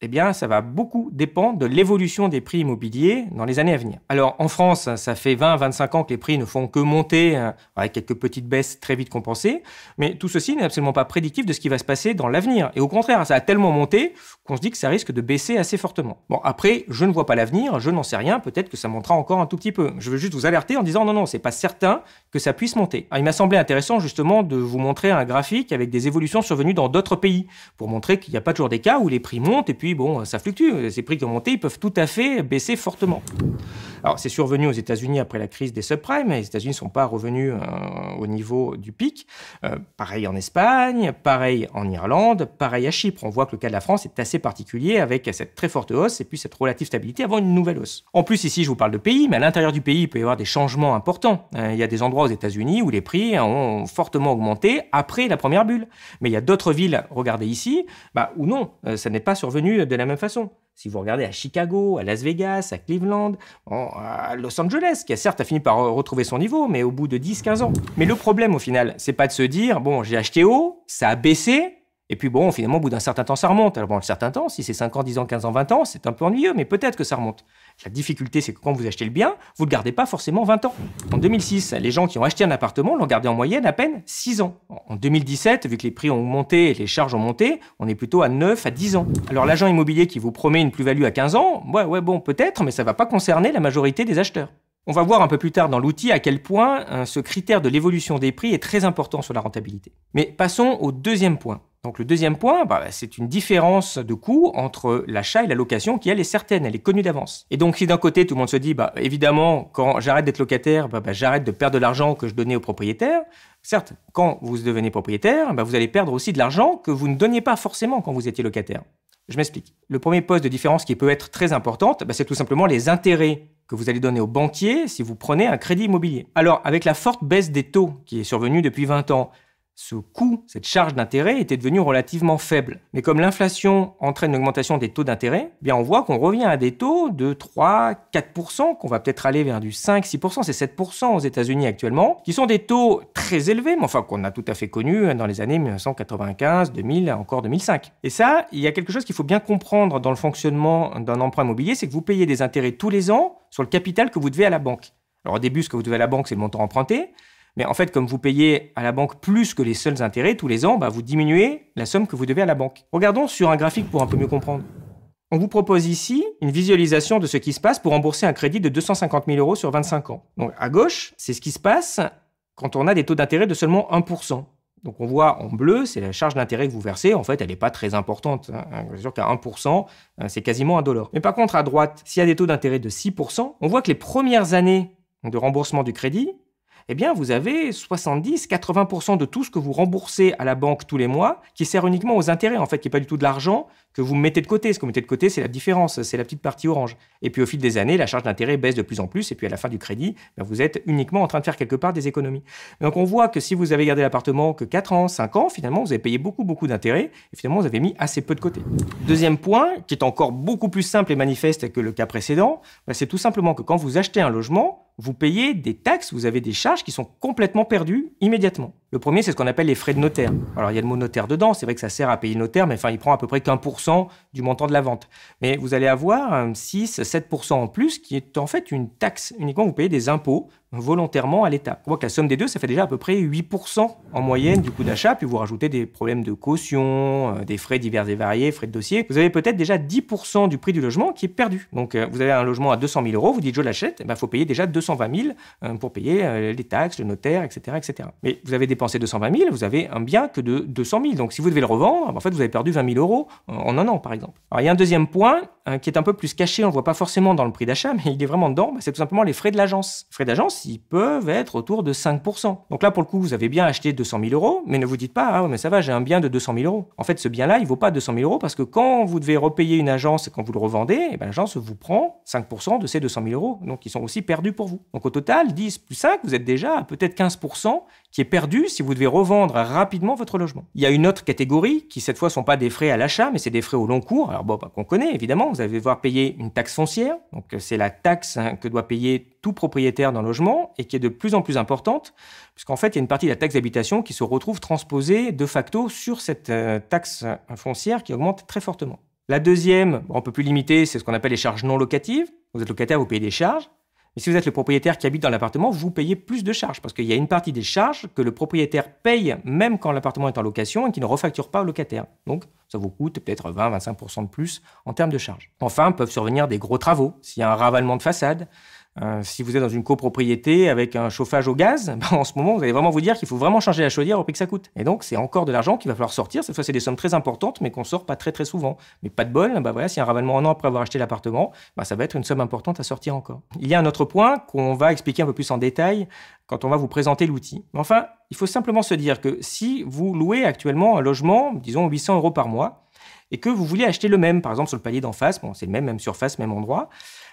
eh bien, ça va beaucoup dépendre de l'évolution des prix immobiliers dans les années à venir. Alors, en France, ça fait 20-25 ans que les prix ne font que monter, hein, avec quelques petites baisses très vite compensées, mais tout ceci n'est absolument pas prédictif de ce qui va se passer dans l'avenir. Et au contraire, ça a tellement monté qu'on se dit que ça risque de baisser assez fortement. Bon, après, je ne vois pas l'avenir, je n'en sais rien, peut-être que ça montera encore un tout petit peu. Je veux juste vous alerter en disant non, non, c'est pas certain que ça puisse monter. il m'a semblé intéressant justement de vous montrer un graphique avec des évolutions survenues dans d'autres pays, pour montrer qu'il n'y a pas toujours des cas où les prix montent bon, ça fluctue. Ces prix qui ont monté, ils peuvent tout à fait baisser fortement. Alors, c'est survenu aux États-Unis après la crise des subprimes. Les États-Unis ne sont pas revenus euh, au niveau du pic. Euh, pareil en Espagne, pareil en Irlande, pareil à Chypre. On voit que le cas de la France est assez particulier avec cette très forte hausse et puis cette relative stabilité avant une nouvelle hausse. En plus, ici, je vous parle de pays, mais à l'intérieur du pays, il peut y avoir des changements importants. Euh, il y a des endroits aux États-Unis où les prix ont fortement augmenté après la première bulle. Mais il y a d'autres villes, regardez ici, bah, où non, ça n'est pas survenu de la même façon. Si vous regardez à Chicago, à Las Vegas, à Cleveland, à Los Angeles, qui certes a fini par retrouver son niveau, mais au bout de 10-15 ans. Mais le problème au final, c'est pas de se dire, bon, j'ai acheté haut, ça a baissé, et puis bon, finalement, au bout d'un certain temps, ça remonte. Alors bon, un certain temps, si c'est 5 ans, 10 ans, 15 ans, 20 ans, c'est un peu ennuyeux, mais peut-être que ça remonte. La difficulté, c'est que quand vous achetez le bien, vous ne le gardez pas forcément 20 ans. En 2006, les gens qui ont acheté un appartement l'ont gardé en moyenne à peine 6 ans. En 2017, vu que les prix ont monté et les charges ont monté, on est plutôt à 9 à 10 ans. Alors l'agent immobilier qui vous promet une plus-value à 15 ans, ouais, ouais, bon, peut-être, mais ça ne va pas concerner la majorité des acheteurs. On va voir un peu plus tard dans l'outil à quel point euh, ce critère de l'évolution des prix est très important sur la rentabilité. Mais passons au deuxième point. Donc le deuxième point, bah, c'est une différence de coût entre l'achat et la location qui, elle, est certaine, elle est connue d'avance. Et donc si d'un côté, tout le monde se dit, bah, évidemment, quand j'arrête d'être locataire, bah, j'arrête de perdre de l'argent que je donnais au propriétaire, certes, quand vous devenez propriétaire, vous allez perdre aussi de l'argent que vous ne donniez pas forcément quand vous étiez locataire. Je m'explique. Le premier poste de différence qui peut être très importante, bah, c'est tout simplement les intérêts que vous allez donner aux banquiers si vous prenez un crédit immobilier. Alors, avec la forte baisse des taux qui est survenue depuis 20 ans, ce coût, cette charge d'intérêt était devenue relativement faible. Mais comme l'inflation entraîne une augmentation des taux d'intérêt, eh bien on voit qu'on revient à des taux de 3, 4 qu'on va peut-être aller vers du 5, 6 c'est 7 aux États-Unis actuellement, qui sont des taux très élevés, mais enfin qu'on a tout à fait connus dans les années 1995, 2000, encore 2005. Et ça, il y a quelque chose qu'il faut bien comprendre dans le fonctionnement d'un emprunt immobilier, c'est que vous payez des intérêts tous les ans sur le capital que vous devez à la banque. Alors au début, ce que vous devez à la banque, c'est le montant emprunté. Mais en fait, comme vous payez à la banque plus que les seuls intérêts tous les ans, bah, vous diminuez la somme que vous devez à la banque. Regardons sur un graphique pour un peu mieux comprendre. On vous propose ici une visualisation de ce qui se passe pour rembourser un crédit de 250 000 euros sur 25 ans. Donc à gauche, c'est ce qui se passe quand on a des taux d'intérêt de seulement 1%. Donc on voit en bleu, c'est la charge d'intérêt que vous versez. En fait, elle n'est pas très importante. Bien hein. sûr qu'à 1%, euh, c'est quasiment un dollar. Mais par contre, à droite, s'il y a des taux d'intérêt de 6%, on voit que les premières années de remboursement du crédit, eh bien, vous avez 70-80% de tout ce que vous remboursez à la banque tous les mois qui sert uniquement aux intérêts, en fait, qui n'est pas du tout de l'argent, que vous mettez de côté. Ce que vous mettez de côté, c'est la différence, c'est la petite partie orange. Et puis au fil des années, la charge d'intérêt baisse de plus en plus, et puis à la fin du crédit, ben, vous êtes uniquement en train de faire quelque part des économies. Donc on voit que si vous avez gardé l'appartement que 4 ans, 5 ans, finalement, vous avez payé beaucoup, beaucoup d'intérêts, et finalement, vous avez mis assez peu de côté. Deuxième point, qui est encore beaucoup plus simple et manifeste que le cas précédent, ben, c'est tout simplement que quand vous achetez un logement, vous payez des taxes, vous avez des charges qui sont complètement perdues immédiatement. Le premier, c'est ce qu'on appelle les frais de notaire. Alors, il y a le mot notaire dedans, c'est vrai que ça sert à payer le notaire, mais enfin, il prend à peu près qu'un pour du montant de la vente. Mais vous allez avoir 6-7% en plus qui est en fait une taxe. Uniquement, vous payez des impôts volontairement à l'État. On voit que la somme des deux, ça fait déjà à peu près 8% en moyenne du coût d'achat, puis vous rajoutez des problèmes de caution, euh, des frais divers et variés, frais de dossier. Vous avez peut-être déjà 10% du prix du logement qui est perdu. Donc euh, vous avez un logement à 200 000 euros, vous dites je l'achète, il eh ben, faut payer déjà 220 000 euh, pour payer les taxes, le notaire, etc., etc. Mais vous avez dépensé 220 000, vous avez un bien que de 200 000. Donc si vous devez le revendre, en fait vous avez perdu 20 000 euros en un an par exemple. Alors il y a un deuxième point qui est un peu plus caché, on ne voit pas forcément dans le prix d'achat, mais il est vraiment dedans, bah, c'est tout simplement les frais de l'agence. Frais d'agence, ils peuvent être autour de 5%. Donc là, pour le coup, vous avez bien acheté 200 000 euros, mais ne vous dites pas, ah, mais ça va, j'ai un bien de 200 000 euros. En fait, ce bien-là, il vaut pas 200 000 euros parce que quand vous devez repayer une agence et quand vous le revendez, eh ben, l'agence vous prend 5% de ces 200 000 euros. Donc, ils sont aussi perdus pour vous. Donc, au total, 10 plus 5, vous êtes déjà à peut-être 15% qui est perdu si vous devez revendre rapidement votre logement. Il y a une autre catégorie qui cette fois sont pas des frais à l'achat mais c'est des frais au long cours. Alors bon, bah, qu'on connaît évidemment, vous allez devoir payer une taxe foncière, donc euh, c'est la taxe hein, que doit payer tout propriétaire d'un logement et qui est de plus en plus importante puisqu'en fait il y a une partie de la taxe d'habitation qui se retrouve transposée de facto sur cette euh, taxe euh, foncière qui augmente très fortement. La deuxième, un peu plus limitée, c'est ce qu'on appelle les charges non locatives. Vous êtes locataire, vous payez des charges. Mais si vous êtes le propriétaire qui habite dans l'appartement, vous payez plus de charges parce qu'il y a une partie des charges que le propriétaire paye même quand l'appartement est en location et qui ne refacture pas au locataire. Donc, ça vous coûte peut-être 20-25% de plus en termes de charges. Enfin, peuvent survenir des gros travaux, s'il y a un ravalement de façade, euh, si vous êtes dans une copropriété avec un chauffage au gaz, ben, en ce moment, vous allez vraiment vous dire qu'il faut vraiment changer la chaudière au prix que ça coûte. Et donc, c'est encore de l'argent qu'il va falloir sortir. Cette fois, c'est des sommes très importantes, mais qu'on sort pas très très souvent. Mais pas de bol, si ben voilà, un ravalement en an après avoir acheté l'appartement, ben, ça va être une somme importante à sortir encore. Il y a un autre point qu'on va expliquer un peu plus en détail quand on va vous présenter l'outil. Enfin, il faut simplement se dire que si vous louez actuellement un logement, disons 800 euros par mois, et que vous voulez acheter le même, par exemple sur le palier d'en face, bon, c'est le même, même surface, même endroit,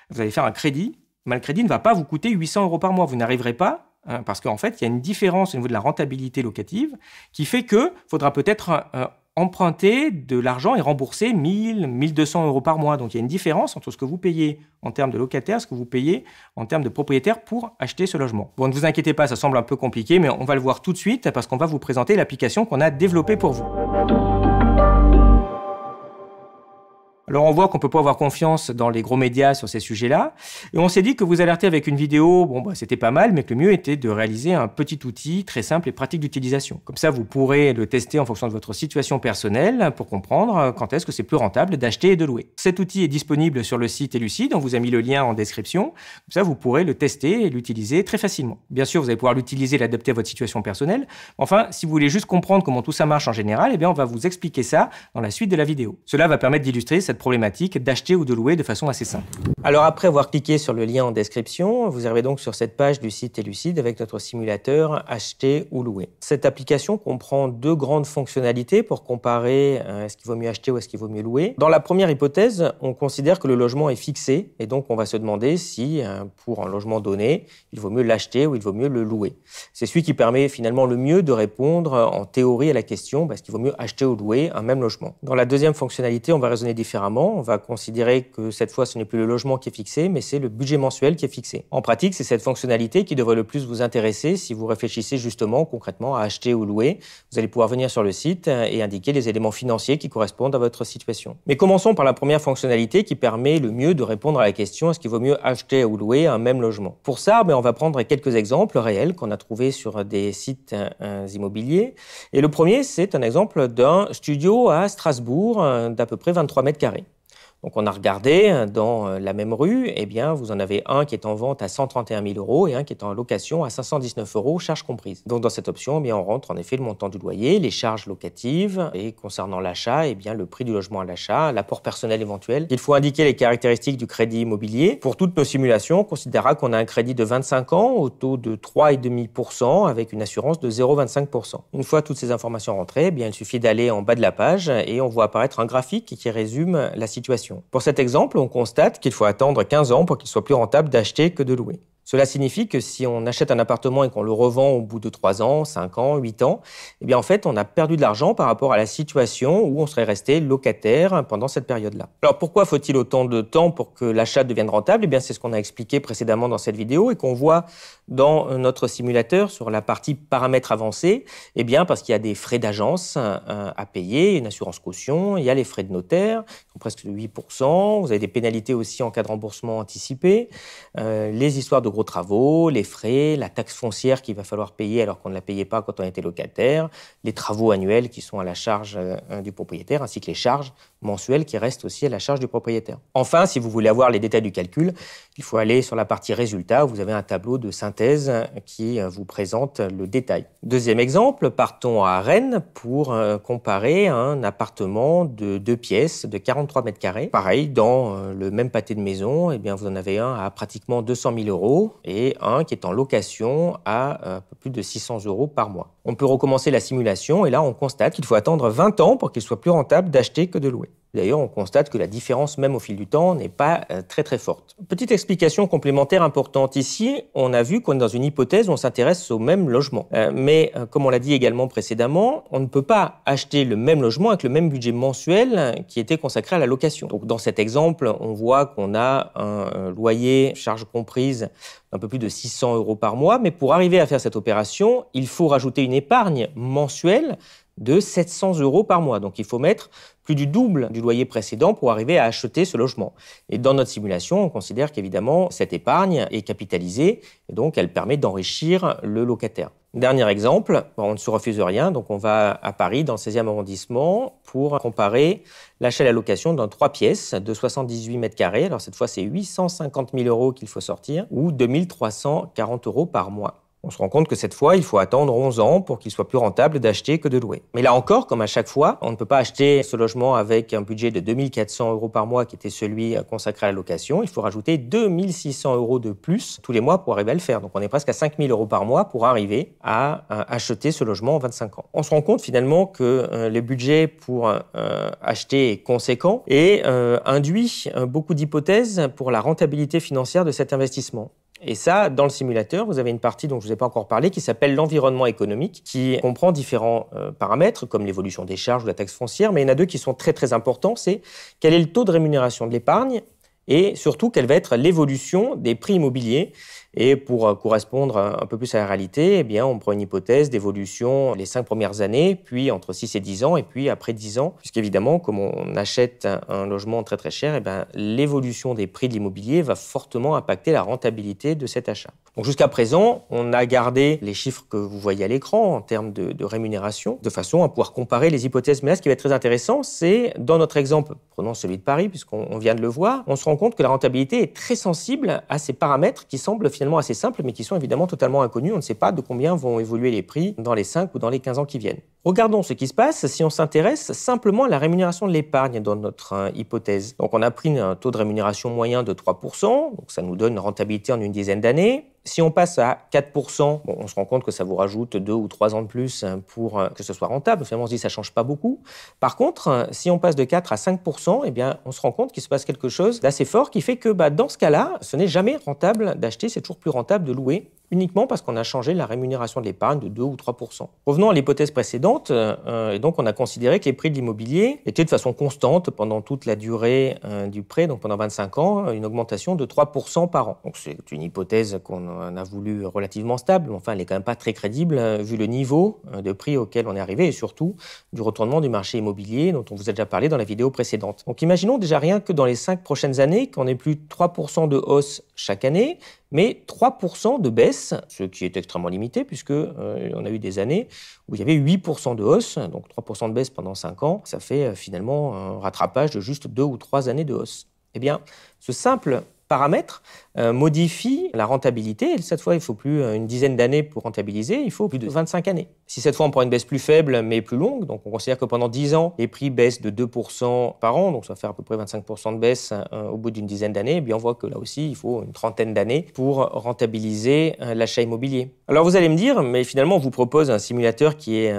vous allez faire un crédit Malcrédit ne va pas vous coûter 800 euros par mois. Vous n'arriverez pas hein, parce qu'en fait, il y a une différence au niveau de la rentabilité locative qui fait que faudra peut-être euh, emprunter de l'argent et rembourser 1000, 1200 euros par mois. Donc il y a une différence entre ce que vous payez en termes de locataire, ce que vous payez en termes de propriétaire pour acheter ce logement. Bon, ne vous inquiétez pas, ça semble un peu compliqué, mais on va le voir tout de suite parce qu'on va vous présenter l'application qu'on a développée pour vous. Alors on voit qu'on peut pas avoir confiance dans les gros médias sur ces sujets-là. Et on s'est dit que vous alertez avec une vidéo, bon, bah, c'était pas mal, mais que le mieux était de réaliser un petit outil très simple et pratique d'utilisation. Comme ça, vous pourrez le tester en fonction de votre situation personnelle pour comprendre euh, quand est-ce que c'est plus rentable d'acheter et de louer. Cet outil est disponible sur le site Elucide. On vous a mis le lien en description. Comme ça, vous pourrez le tester et l'utiliser très facilement. Bien sûr, vous allez pouvoir l'utiliser, l'adapter à votre situation personnelle. Enfin, si vous voulez juste comprendre comment tout ça marche en général, eh bien, on va vous expliquer ça dans la suite de la vidéo. Cela va permettre d'illustrer cette problématique d'acheter ou de louer de façon assez simple. Alors après avoir cliqué sur le lien en description, vous arrivez donc sur cette page du site Elucide avec notre simulateur acheter ou louer. Cette application comprend deux grandes fonctionnalités pour comparer euh, est-ce qu'il vaut mieux acheter ou est-ce qu'il vaut mieux louer. Dans la première hypothèse, on considère que le logement est fixé et donc on va se demander si euh, pour un logement donné, il vaut mieux l'acheter ou il vaut mieux le louer. C'est celui qui permet finalement le mieux de répondre en théorie à la question bah, est-ce qu'il vaut mieux acheter ou louer un même logement. Dans la deuxième fonctionnalité, on va raisonner différemment on va considérer que cette fois, ce n'est plus le logement qui est fixé, mais c'est le budget mensuel qui est fixé. En pratique, c'est cette fonctionnalité qui devrait le plus vous intéresser si vous réfléchissez justement concrètement à acheter ou louer. Vous allez pouvoir venir sur le site euh, et indiquer les éléments financiers qui correspondent à votre situation. Mais commençons par la première fonctionnalité qui permet le mieux de répondre à la question est-ce qu'il vaut mieux acheter ou louer un même logement Pour ça, ben, on va prendre quelques exemples réels qu'on a trouvés sur des sites euh, immobiliers. Et le premier, c'est un exemple d'un studio à Strasbourg euh, d'à peu près 23 mètres carrés. Donc on a regardé euh, dans euh, la même rue, et eh bien vous en avez un qui est en vente à 131 000 euros et un qui est en location à 519 euros, charges comprises. Donc dans cette option, eh bien on rentre en effet le montant du loyer, les charges locatives et concernant l'achat, eh bien le prix du logement à l'achat, l'apport personnel éventuel. Il faut indiquer les caractéristiques du crédit immobilier. Pour toutes nos simulations, on considérera qu'on a un crédit de 25 ans au taux de 3,5% avec une assurance de 0,25%. Une fois toutes ces informations rentrées, bien il suffit d'aller en bas de la page et on voit apparaître un graphique qui résume la situation. Pour cet exemple, on constate qu'il faut attendre 15 ans pour qu'il soit plus rentable d'acheter que de louer. Cela signifie que si on achète un appartement et qu'on le revend au bout de 3 ans, 5 ans, 8 ans, eh bien en fait, on a perdu de l'argent par rapport à la situation où on serait resté locataire pendant cette période-là. Alors pourquoi faut-il autant de temps pour que l'achat devienne rentable Eh bien c'est ce qu'on a expliqué précédemment dans cette vidéo et qu'on voit dans notre simulateur sur la partie paramètres avancés, eh bien parce qu'il y a des frais d'agence euh, à payer, une assurance caution, il y a les frais de notaire, qui sont presque de 8%, vous avez des pénalités aussi en cas de remboursement anticipé, euh, les histoires de gros travaux, les frais, la taxe foncière qu'il va falloir payer alors qu'on ne la payait pas quand on était locataire, les travaux annuels qui sont à la charge euh, du propriétaire, ainsi que les charges mensuel qui reste aussi à la charge du propriétaire. Enfin, si vous voulez avoir les détails du calcul, il faut aller sur la partie résultats. vous avez un tableau de synthèse euh, qui euh, vous présente le détail. Deuxième exemple, partons à Rennes pour euh, comparer un appartement de deux pièces de 43 mètres carrés. Pareil, dans le même pâté de maison, eh bien, vous en avez un à pratiquement 200 000 euros et un qui est en location à un peu plus de 600 euros par mois. On peut recommencer la simulation et là, on constate qu'il faut attendre 20 ans pour qu'il soit plus rentable d'acheter que de louer. D'ailleurs, on constate que la différence, même au fil du temps, n'est pas euh, très très forte. Petite explication complémentaire importante ici, on a vu qu'on est dans une hypothèse où on s'intéresse au même logement. Euh, mais euh, comme on l'a dit également précédemment, on ne peut pas acheter le même logement avec le même budget mensuel qui était consacré à la location. Donc dans cet exemple, on voit qu'on a un loyer, charge comprise, d'un peu plus de 600 euros par mois. Mais pour arriver à faire cette opération, il faut rajouter une épargne mensuelle de 700 euros par mois. Donc il faut mettre plus du double du loyer précédent pour arriver à acheter ce logement. Et dans notre simulation, on considère qu'évidemment, cette épargne est capitalisée, et donc elle permet d'enrichir le locataire. Dernier exemple, on ne se refuse rien, donc on va à Paris, dans le 16e arrondissement, pour comparer l'achat et la location dans trois pièces de 78 mètres carrés. Alors cette fois, c'est 850 000 euros qu'il faut sortir, ou 2340 euros par mois. On se rend compte que cette fois, il faut attendre 11 ans pour qu'il soit plus rentable d'acheter que de louer. Mais là encore, comme à chaque fois, on ne peut pas acheter ce logement avec un budget de 2400 euros par mois qui était celui consacré à la location. Il faut rajouter 2600 euros de plus tous les mois pour arriver à le faire. Donc on est presque à 5000 euros par mois pour arriver à acheter ce logement en 25 ans. On se rend compte finalement que euh, le budget pour euh, acheter est conséquent et euh, induit beaucoup d'hypothèses pour la rentabilité financière de cet investissement. Et ça, dans le simulateur, vous avez une partie dont je ne vous ai pas encore parlé qui s'appelle l'environnement économique, qui comprend différents euh, paramètres comme l'évolution des charges ou la taxe foncière, mais il y en a deux qui sont très très importants, c'est quel est le taux de rémunération de l'épargne et surtout quelle va être l'évolution des prix immobiliers et pour euh, correspondre euh, un peu plus à la réalité, eh bien, on prend une hypothèse d'évolution les cinq premières années, puis entre 6 et 10 ans, et puis après 10 ans, puisqu'évidemment, comme on achète un logement très très cher, eh l'évolution des prix de l'immobilier va fortement impacter la rentabilité de cet achat. Donc jusqu'à présent, on a gardé les chiffres que vous voyez à l'écran en termes de, de rémunération, de façon à pouvoir comparer les hypothèses. Mais là, ce qui va être très intéressant, c'est dans notre exemple, prenons celui de Paris, puisqu'on vient de le voir, on se rend compte que la rentabilité est très sensible à ces paramètres qui semblent finalement assez simples, mais qui sont évidemment totalement inconnus. On ne sait pas de combien vont évoluer les prix dans les 5 ou dans les 15 ans qui viennent. Regardons ce qui se passe si on s'intéresse simplement à la rémunération de l'épargne dans notre euh, hypothèse. Donc on a pris un taux de rémunération moyen de 3%, donc ça nous donne une rentabilité en une dizaine d'années si on passe à 4%, on se rend compte que ça vous rajoute 2 ou 3 ans de plus hein, pour euh, que ce soit rentable. Finalement, on se dit ça ne change pas beaucoup. Par contre, euh, si on passe de 4 à 5%, eh bien, on se rend compte qu'il se passe quelque chose d'assez fort qui fait que bah, dans ce cas-là, ce n'est jamais rentable d'acheter, c'est toujours plus rentable de louer uniquement parce qu'on a changé la rémunération de l'épargne de 2 ou 3 Revenons à l'hypothèse précédente, euh, et donc on a considéré que les prix de l'immobilier étaient de façon constante pendant toute la durée euh, du prêt, donc pendant 25 ans, une augmentation de 3 par an. Donc c'est une hypothèse qu'on a voulu relativement stable, mais enfin elle n'est quand même pas très crédible euh, vu le niveau de prix auquel on est arrivé et surtout du retournement du marché immobilier dont on vous a déjà parlé dans la vidéo précédente. Donc imaginons déjà rien que dans les 5 prochaines années qu'on ait plus de 3 de hausse chaque année, mais 3% de baisse, ce qui est extrêmement limité, puisque euh, on a eu des années où il y avait 8% de hausse, donc 3% de baisse pendant 5 ans, ça fait euh, finalement un rattrapage de juste 2 ou 3 années de hausse. Eh bien, ce simple paramètres euh, modifie la rentabilité. cette fois, il ne faut plus euh, une dizaine d'années pour rentabiliser, il faut plus de 25 années. Si cette fois, on prend une baisse plus faible, mais plus longue, donc on considère que pendant 10 ans, les prix baissent de 2% par an, donc ça fait à peu près 25% de baisse euh, au bout d'une dizaine d'années, eh bien on voit que là aussi, il faut une trentaine d'années pour rentabiliser l'achat immobilier. Alors vous allez me dire, mais finalement, on vous propose un simulateur qui est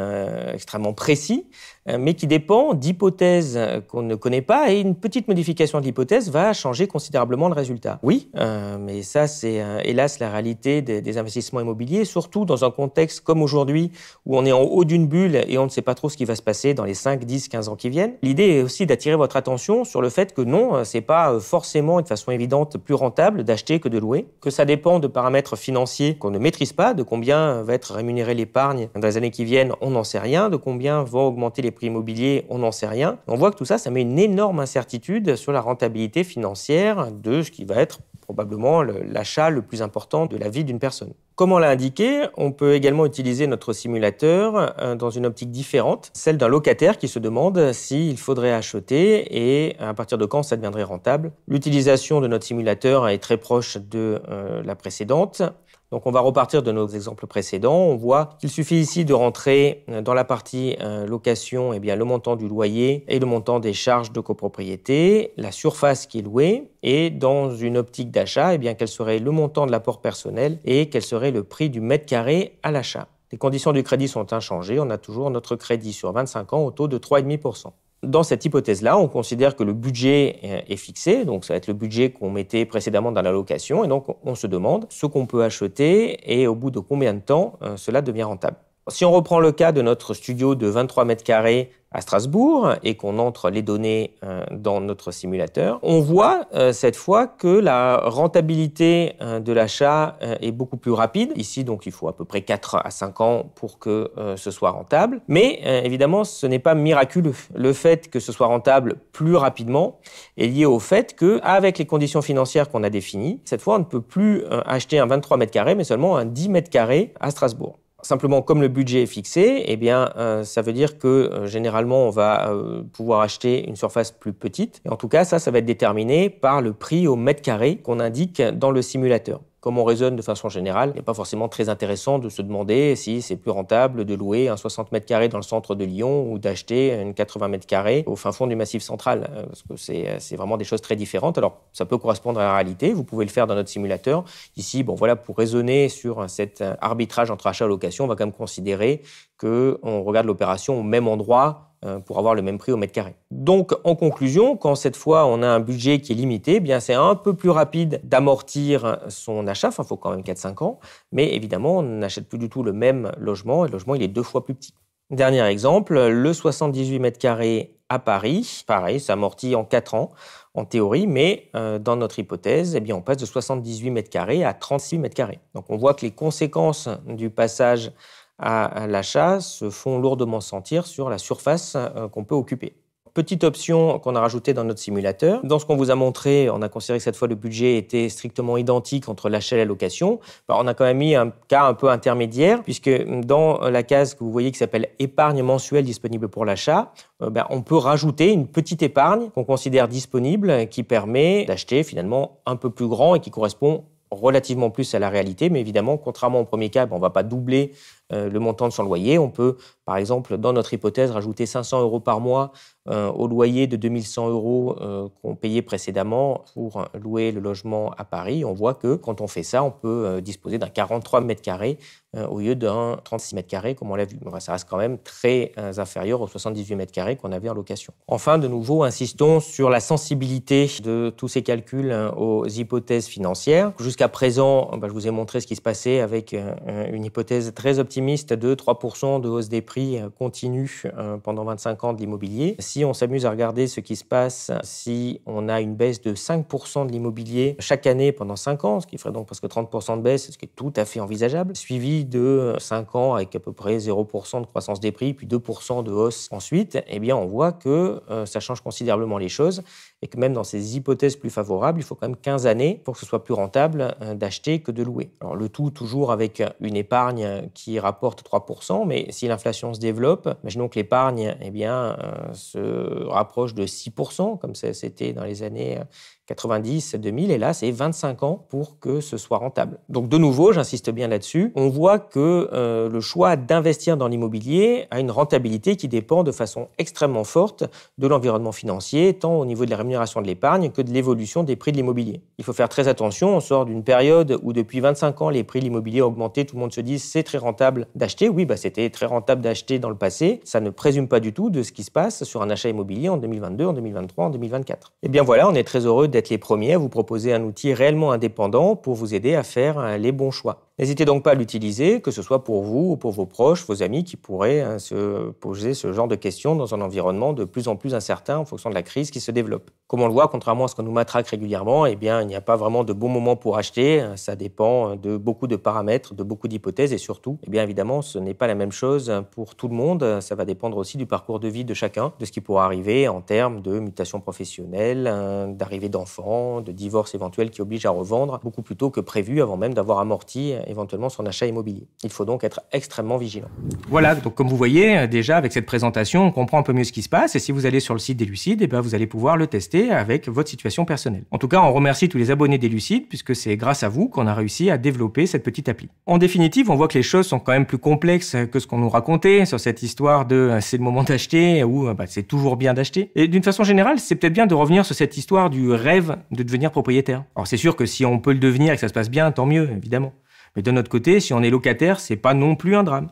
extrêmement précis. Euh, mais qui dépend d'hypothèses euh, qu'on ne connaît pas, et une petite modification de l'hypothèse va changer considérablement le résultat. Oui, euh, mais ça c'est hélas la réalité des, des, investissements immobiliers, surtout dans un contexte comme aujourd'hui où on est en haut d'une bulle et on ne sait pas trop ce qui va se passer dans les 5, 10, 15 ans qui viennent. L'idée est aussi d'attirer votre attention sur le fait que non, c'est pas forcément de façon évidente plus rentable d'acheter que de louer, que ça dépend de paramètres financiers qu'on ne maîtrise pas, de combien va être rémunérée l'épargne dans les années qui viennent, on n'en sait rien, de combien vont augmenter les prix on n'en sait rien. On voit que tout ça, ça met une énorme incertitude sur la rentabilité financière de ce qui va être probablement l'achat le plus important de la vie d'une personne. Comme on l'a indiqué, on peut également utiliser notre simulateur euh, dans une optique différente, celle d'un locataire qui se demande s'il faudrait acheter et euh, à partir de quand ça deviendrait rentable. L'utilisation de notre simulateur est très proche de euh, la précédente. Donc on va repartir de nos exemples précédents. On voit qu'il suffit ici de rentrer euh, dans la partie euh, location eh bien, le montant du loyer et le montant des charges de copropriété, la surface qui est louée, et dans une optique d'achat, eh bien, quel serait le montant de l'apport personnel et quel serait le prix du mètre carré à l'achat. Les conditions du crédit sont inchangées, on a toujours notre crédit sur 25 ans au taux de 3,5% dans cette hypothèse-là, on considère que le budget euh, est fixé, donc ça va être le budget qu'on mettait précédemment dans l'allocation, et donc on se demande ce qu'on peut acheter et au bout de combien de temps euh, cela devient rentable. Si on reprend le cas de notre studio de 23 mètres carrés à Strasbourg et qu'on entre les données euh, dans notre simulateur, on voit euh, cette fois que la rentabilité euh, de l'achat est beaucoup plus rapide. Ici, donc, il faut à peu près 4 à 5 ans pour que ce soit rentable. Mais évidemment, ce n'est pas miraculeux. Le fait que ce soit rentable plus rapidement est lié au fait que, avec les conditions financières qu'on a définies, cette fois, on ne peut plus acheter un 23 mètres carrés, mais seulement un 10 mètres carrés à Strasbourg. Simplement, comme le budget est fixé, eh bien, euh, ça veut dire que euh, généralement, on va euh, pouvoir acheter une surface plus petite. Et en tout cas, ça, ça va être déterminé par le prix au mètre carré qu'on indique dans le simulateur comme on raisonne de façon générale, il n'est pas forcément très intéressant de se demander si c'est plus rentable de louer un 60 mètres carrés dans le centre de Lyon ou d'acheter une 80 mètres carrés au fin fond du Massif central, euh, parce que euh, c'est vraiment des choses très différentes. Alors, ça peut correspondre à la réalité, vous pouvez le faire dans notre simulateur. Ici, bon, voilà, pour raisonner sur cet euh, arbitrage entre achat et location, on va quand même considérer qu'on regarde l'opération au même endroit euh, pour avoir le même prix au mètre carré. Donc en conclusion, quand cette fois on a un budget qui est limité, eh bien c'est un peu plus rapide d'amortir son achat, enfin il faut quand même 4-5 ans, mais évidemment on n'achète plus du tout le même logement et le logement il est deux fois plus petit. Dernier exemple, le 78 mètres carrés à Paris, pareil, ça amortit en 4 ans en théorie, mais euh, dans notre hypothèse, eh bien, on passe de 78 mètres carrés à 36 mètres carrés. Donc on voit que les conséquences du passage à, l'achat se font lourdement sentir sur la surface euh, qu'on peut occuper. Petite option qu'on a rajoutée dans notre simulateur. Dans ce qu'on vous a montré, on a considéré que cette fois le budget était strictement identique entre l'achat et la location. Bah, on a quand même mis un cas un peu intermédiaire, puisque hum, dans la case que vous voyez qui s'appelle épargne mensuelle disponible pour l'achat, euh, bah, on peut rajouter une petite épargne qu'on considère disponible qui permet d'acheter finalement un peu plus grand et qui correspond relativement plus à la réalité, mais évidemment, contrairement au premier cas, bah, on ne va pas doubler euh, le montant de son loyer. On peut par exemple, dans notre hypothèse, rajouter 500 euros par mois euh, au loyer de 2100 euros euh, qu'on payait précédemment pour louer le logement à Paris, on voit que quand on fait ça, on peut euh, disposer d'un 43 mètres carrés au lieu d'un 36 mètres carrés comme on l'a vu. ça reste quand même très inférieur aux 78 mètres carrés qu'on avait en location. Enfin, de nouveau, insistons sur la sensibilité de tous ces calculs aux hypothèses financières. Jusqu'à présent, bah, je vous ai montré ce qui se passait avec une hypothèse très optimiste de 3% de hausse des prix continue euh, pendant 25 ans de l'immobilier. Si on s'amuse à regarder ce qui se passe, si on a une baisse de 5% de l'immobilier chaque année pendant 5 ans, ce qui ferait donc presque 30% de baisse, ce qui est tout à fait envisageable, suivi de 5 ans avec à peu près 0% de croissance des prix, puis 2% de hausse ensuite, eh bien on voit que euh, ça change considérablement les choses et que même dans ces hypothèses plus favorables, il faut quand même 15 années pour que ce soit plus rentable euh, d'acheter que de louer. Alors le tout toujours avec une épargne qui rapporte 3%, mais si l'inflation se développe, imaginons que l'épargne eh bien, euh, se rapproche de 6%, comme ça c'était dans les années 90, 2000, et là, c'est 25 ans pour que ce soit rentable. Donc, de nouveau, j'insiste bien là-dessus, on voit que euh, le choix d'investir dans l'immobilier a une rentabilité qui dépend de façon extrêmement forte de l'environnement financier, tant au niveau de la rémunération de l'épargne que de l'évolution des prix de l'immobilier. Il faut faire très attention, on sort d'une période où depuis 25 ans, les prix de l'immobilier ont augmenté, tout le monde se dit c'est très rentable d'acheter. Oui, bah, c'était très rentable d'acheter dans le passé, ça ne présume pas du tout de ce qui se passe sur un achat immobilier en 2022, en 2023, en 2024. Et eh bien voilà, on est très heureux d'être les premiers à vous proposer un outil réellement indépendant pour vous aider à faire euh, les bons choix. N'hésitez donc pas à l'utiliser, que ce soit pour vous ou pour vos proches, vos amis qui pourraient hein, se poser ce genre de questions dans un environnement de plus en plus incertain en fonction de la crise qui se développe. Comme on le voit, contrairement à ce qu'on nous matraque régulièrement, eh bien, il n'y a pas vraiment de bon moment pour acheter. Hein. Ça dépend de beaucoup de paramètres, de beaucoup d'hypothèses et surtout, eh bien évidemment, ce n'est pas la même chose pour tout le monde. Ça va dépendre aussi du parcours de vie de chacun, de ce qui pourra arriver en termes de mutation professionnelle, hein, d'arrivée d'enfants, de divorce éventuel qui oblige à revendre beaucoup plus tôt que prévu avant même d'avoir amorti éventuellement son achat immobilier. Il faut donc être extrêmement vigilant. Voilà, donc comme vous voyez, euh, déjà avec cette présentation, on comprend un peu mieux ce qui se passe. Et si vous allez sur le site des Lucides, eh bien, vous allez pouvoir le tester avec votre situation personnelle. En tout cas, on remercie tous les abonnés des Lucides, puisque c'est grâce à vous qu'on a réussi à développer cette petite appli. En définitive, on voit que les choses sont quand même plus complexes que ce qu'on nous racontait sur cette histoire de euh, c'est le moment d'acheter ou euh, bah, c'est toujours bien d'acheter. Et d'une façon générale, c'est peut-être bien de revenir sur cette histoire du rêve de devenir propriétaire. Alors c'est sûr que si on peut le devenir et que ça se passe bien, tant mieux, évidemment. Mais d'un autre côté, si on est locataire, c'est pas non plus un drame.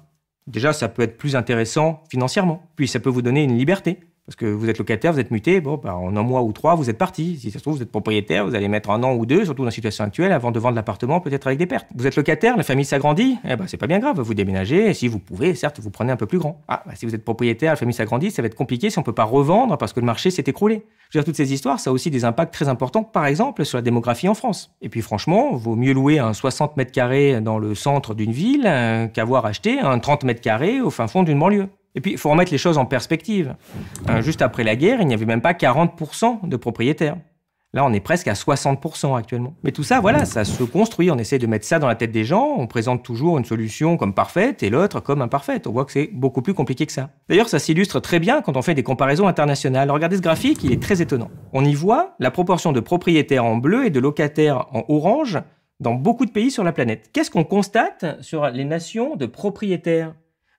Déjà, ça peut être plus intéressant financièrement, puis ça peut vous donner une liberté. Parce que vous êtes locataire, vous êtes muté, bon, bah, en un mois ou trois, vous êtes parti. Si ça se trouve, vous êtes propriétaire, vous allez mettre un an ou deux, surtout dans la situation actuelle, avant de vendre l'appartement, peut-être avec des pertes. Vous êtes locataire, la famille s'agrandit, eh ben, c'est pas bien grave, vous déménagez, si vous pouvez, certes, vous prenez un peu plus grand. Ah, bah, si vous êtes propriétaire, la famille s'agrandit, ça va être compliqué si on peut pas revendre parce que le marché s'est écroulé. Je veux dire, toutes ces histoires, ça a aussi des impacts très importants, par exemple, sur la démographie en France. Et puis, franchement, vaut mieux louer un 60 mètres carrés dans le centre d'une ville euh, qu'avoir acheté un 30 mètres carrés au fin fond d'une banlieue. Et puis, il faut remettre les choses en perspective. Euh, juste après la guerre, il n'y avait même pas 40% de propriétaires. Là, on est presque à 60% actuellement. Mais tout ça, voilà, ça se construit. On essaie de mettre ça dans la tête des gens. On présente toujours une solution comme parfaite et l'autre comme imparfaite. On voit que c'est beaucoup plus compliqué que ça. D'ailleurs, ça s'illustre très bien quand on fait des comparaisons internationales. Regardez ce graphique, il est très étonnant. On y voit la proportion de propriétaires en bleu et de locataires en orange dans beaucoup de pays sur la planète. Qu'est-ce qu'on constate sur les nations de propriétaires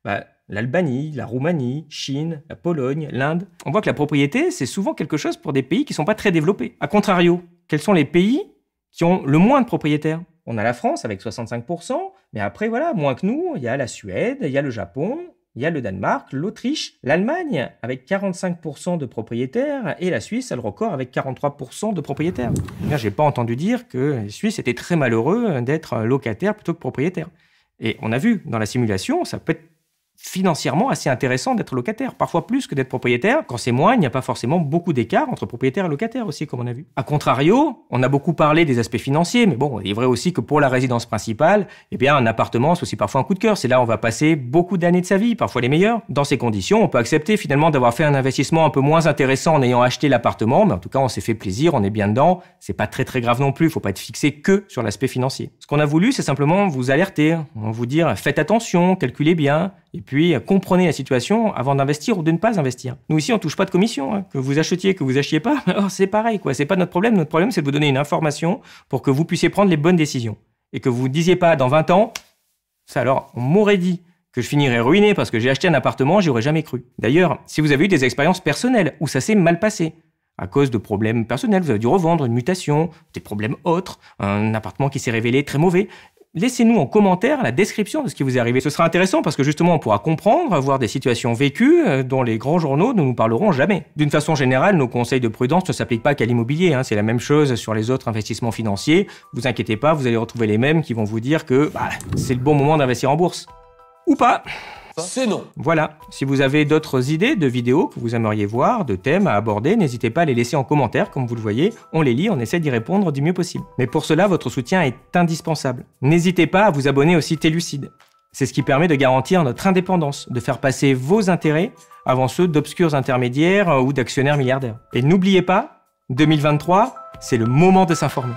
bah, l'Albanie, la Roumanie, Chine, la Pologne, l'Inde. On voit que la propriété, c'est souvent quelque chose pour des pays qui ne sont pas très développés. A contrario, quels sont les pays qui ont le moins de propriétaires On a la France avec 65%, mais après, voilà, moins que nous, il y a la Suède, il y a le Japon, il y a le Danemark, l'Autriche, l'Allemagne avec 45% de propriétaires et la Suisse a le record avec 43% de propriétaires. Je eh j'ai pas entendu dire que les Suisses étaient très malheureux d'être locataires plutôt que propriétaires. Et on a vu dans la simulation, ça peut être financièrement assez intéressant d'être locataire, parfois plus que d'être propriétaire. Quand c'est moins, il n'y a pas forcément beaucoup d'écart entre propriétaire et locataire aussi, comme on a vu. A contrario, on a beaucoup parlé des aspects financiers, mais bon, il est vrai aussi que pour la résidence principale, eh bien, un appartement, c'est aussi parfois un coup de cœur. C'est là où on va passer beaucoup d'années de sa vie, parfois les meilleures. Dans ces conditions, on peut accepter finalement d'avoir fait un investissement un peu moins intéressant en ayant acheté l'appartement, mais en tout cas, on s'est fait plaisir, on est bien dedans. C'est pas très très grave non plus, il faut pas être fixé que sur l'aspect financier. Ce qu'on a voulu, c'est simplement vous alerter, vous dire faites attention, calculez bien, et puis puis euh, comprenez la situation avant d'investir ou de ne pas investir. Nous ici, on touche pas de commission, hein. que vous achetiez, que vous achetiez pas, oh, c'est pareil, quoi. C'est pas notre problème. Notre problème, c'est de vous donner une information pour que vous puissiez prendre les bonnes décisions et que vous ne disiez pas dans 20 ans, ça alors, on m'aurait dit que je finirais ruiné parce que j'ai acheté un appartement, j'y aurais jamais cru. D'ailleurs, si vous avez eu des expériences personnelles où ça s'est mal passé, à cause de problèmes personnels, vous avez dû revendre une mutation, des problèmes autres, un appartement qui s'est révélé très mauvais, laissez-nous en commentaire la description de ce qui vous est arrivé. Ce sera intéressant parce que justement, on pourra comprendre, voir des situations vécues euh, dont les grands journaux ne nous parleront jamais. D'une façon générale, nos conseils de prudence ne s'appliquent pas qu'à l'immobilier. Hein. C'est la même chose sur les autres investissements financiers. Vous inquiétez pas, vous allez retrouver les mêmes qui vont vous dire que bah, c'est le bon moment d'investir en bourse. Ou pas c'est non. Voilà. Si vous avez d'autres idées de vidéos que vous aimeriez voir, de thèmes à aborder, n'hésitez pas à les laisser en commentaire. Comme vous le voyez, on les lit, on essaie d'y répondre du mieux possible. Mais pour cela, votre soutien est indispensable. N'hésitez pas à vous abonner au site Lucide. C'est ce qui permet de garantir notre indépendance, de faire passer vos intérêts avant ceux d'obscurs intermédiaires euh, ou d'actionnaires milliardaires. Et n'oubliez pas, 2023, c'est le moment de s'informer.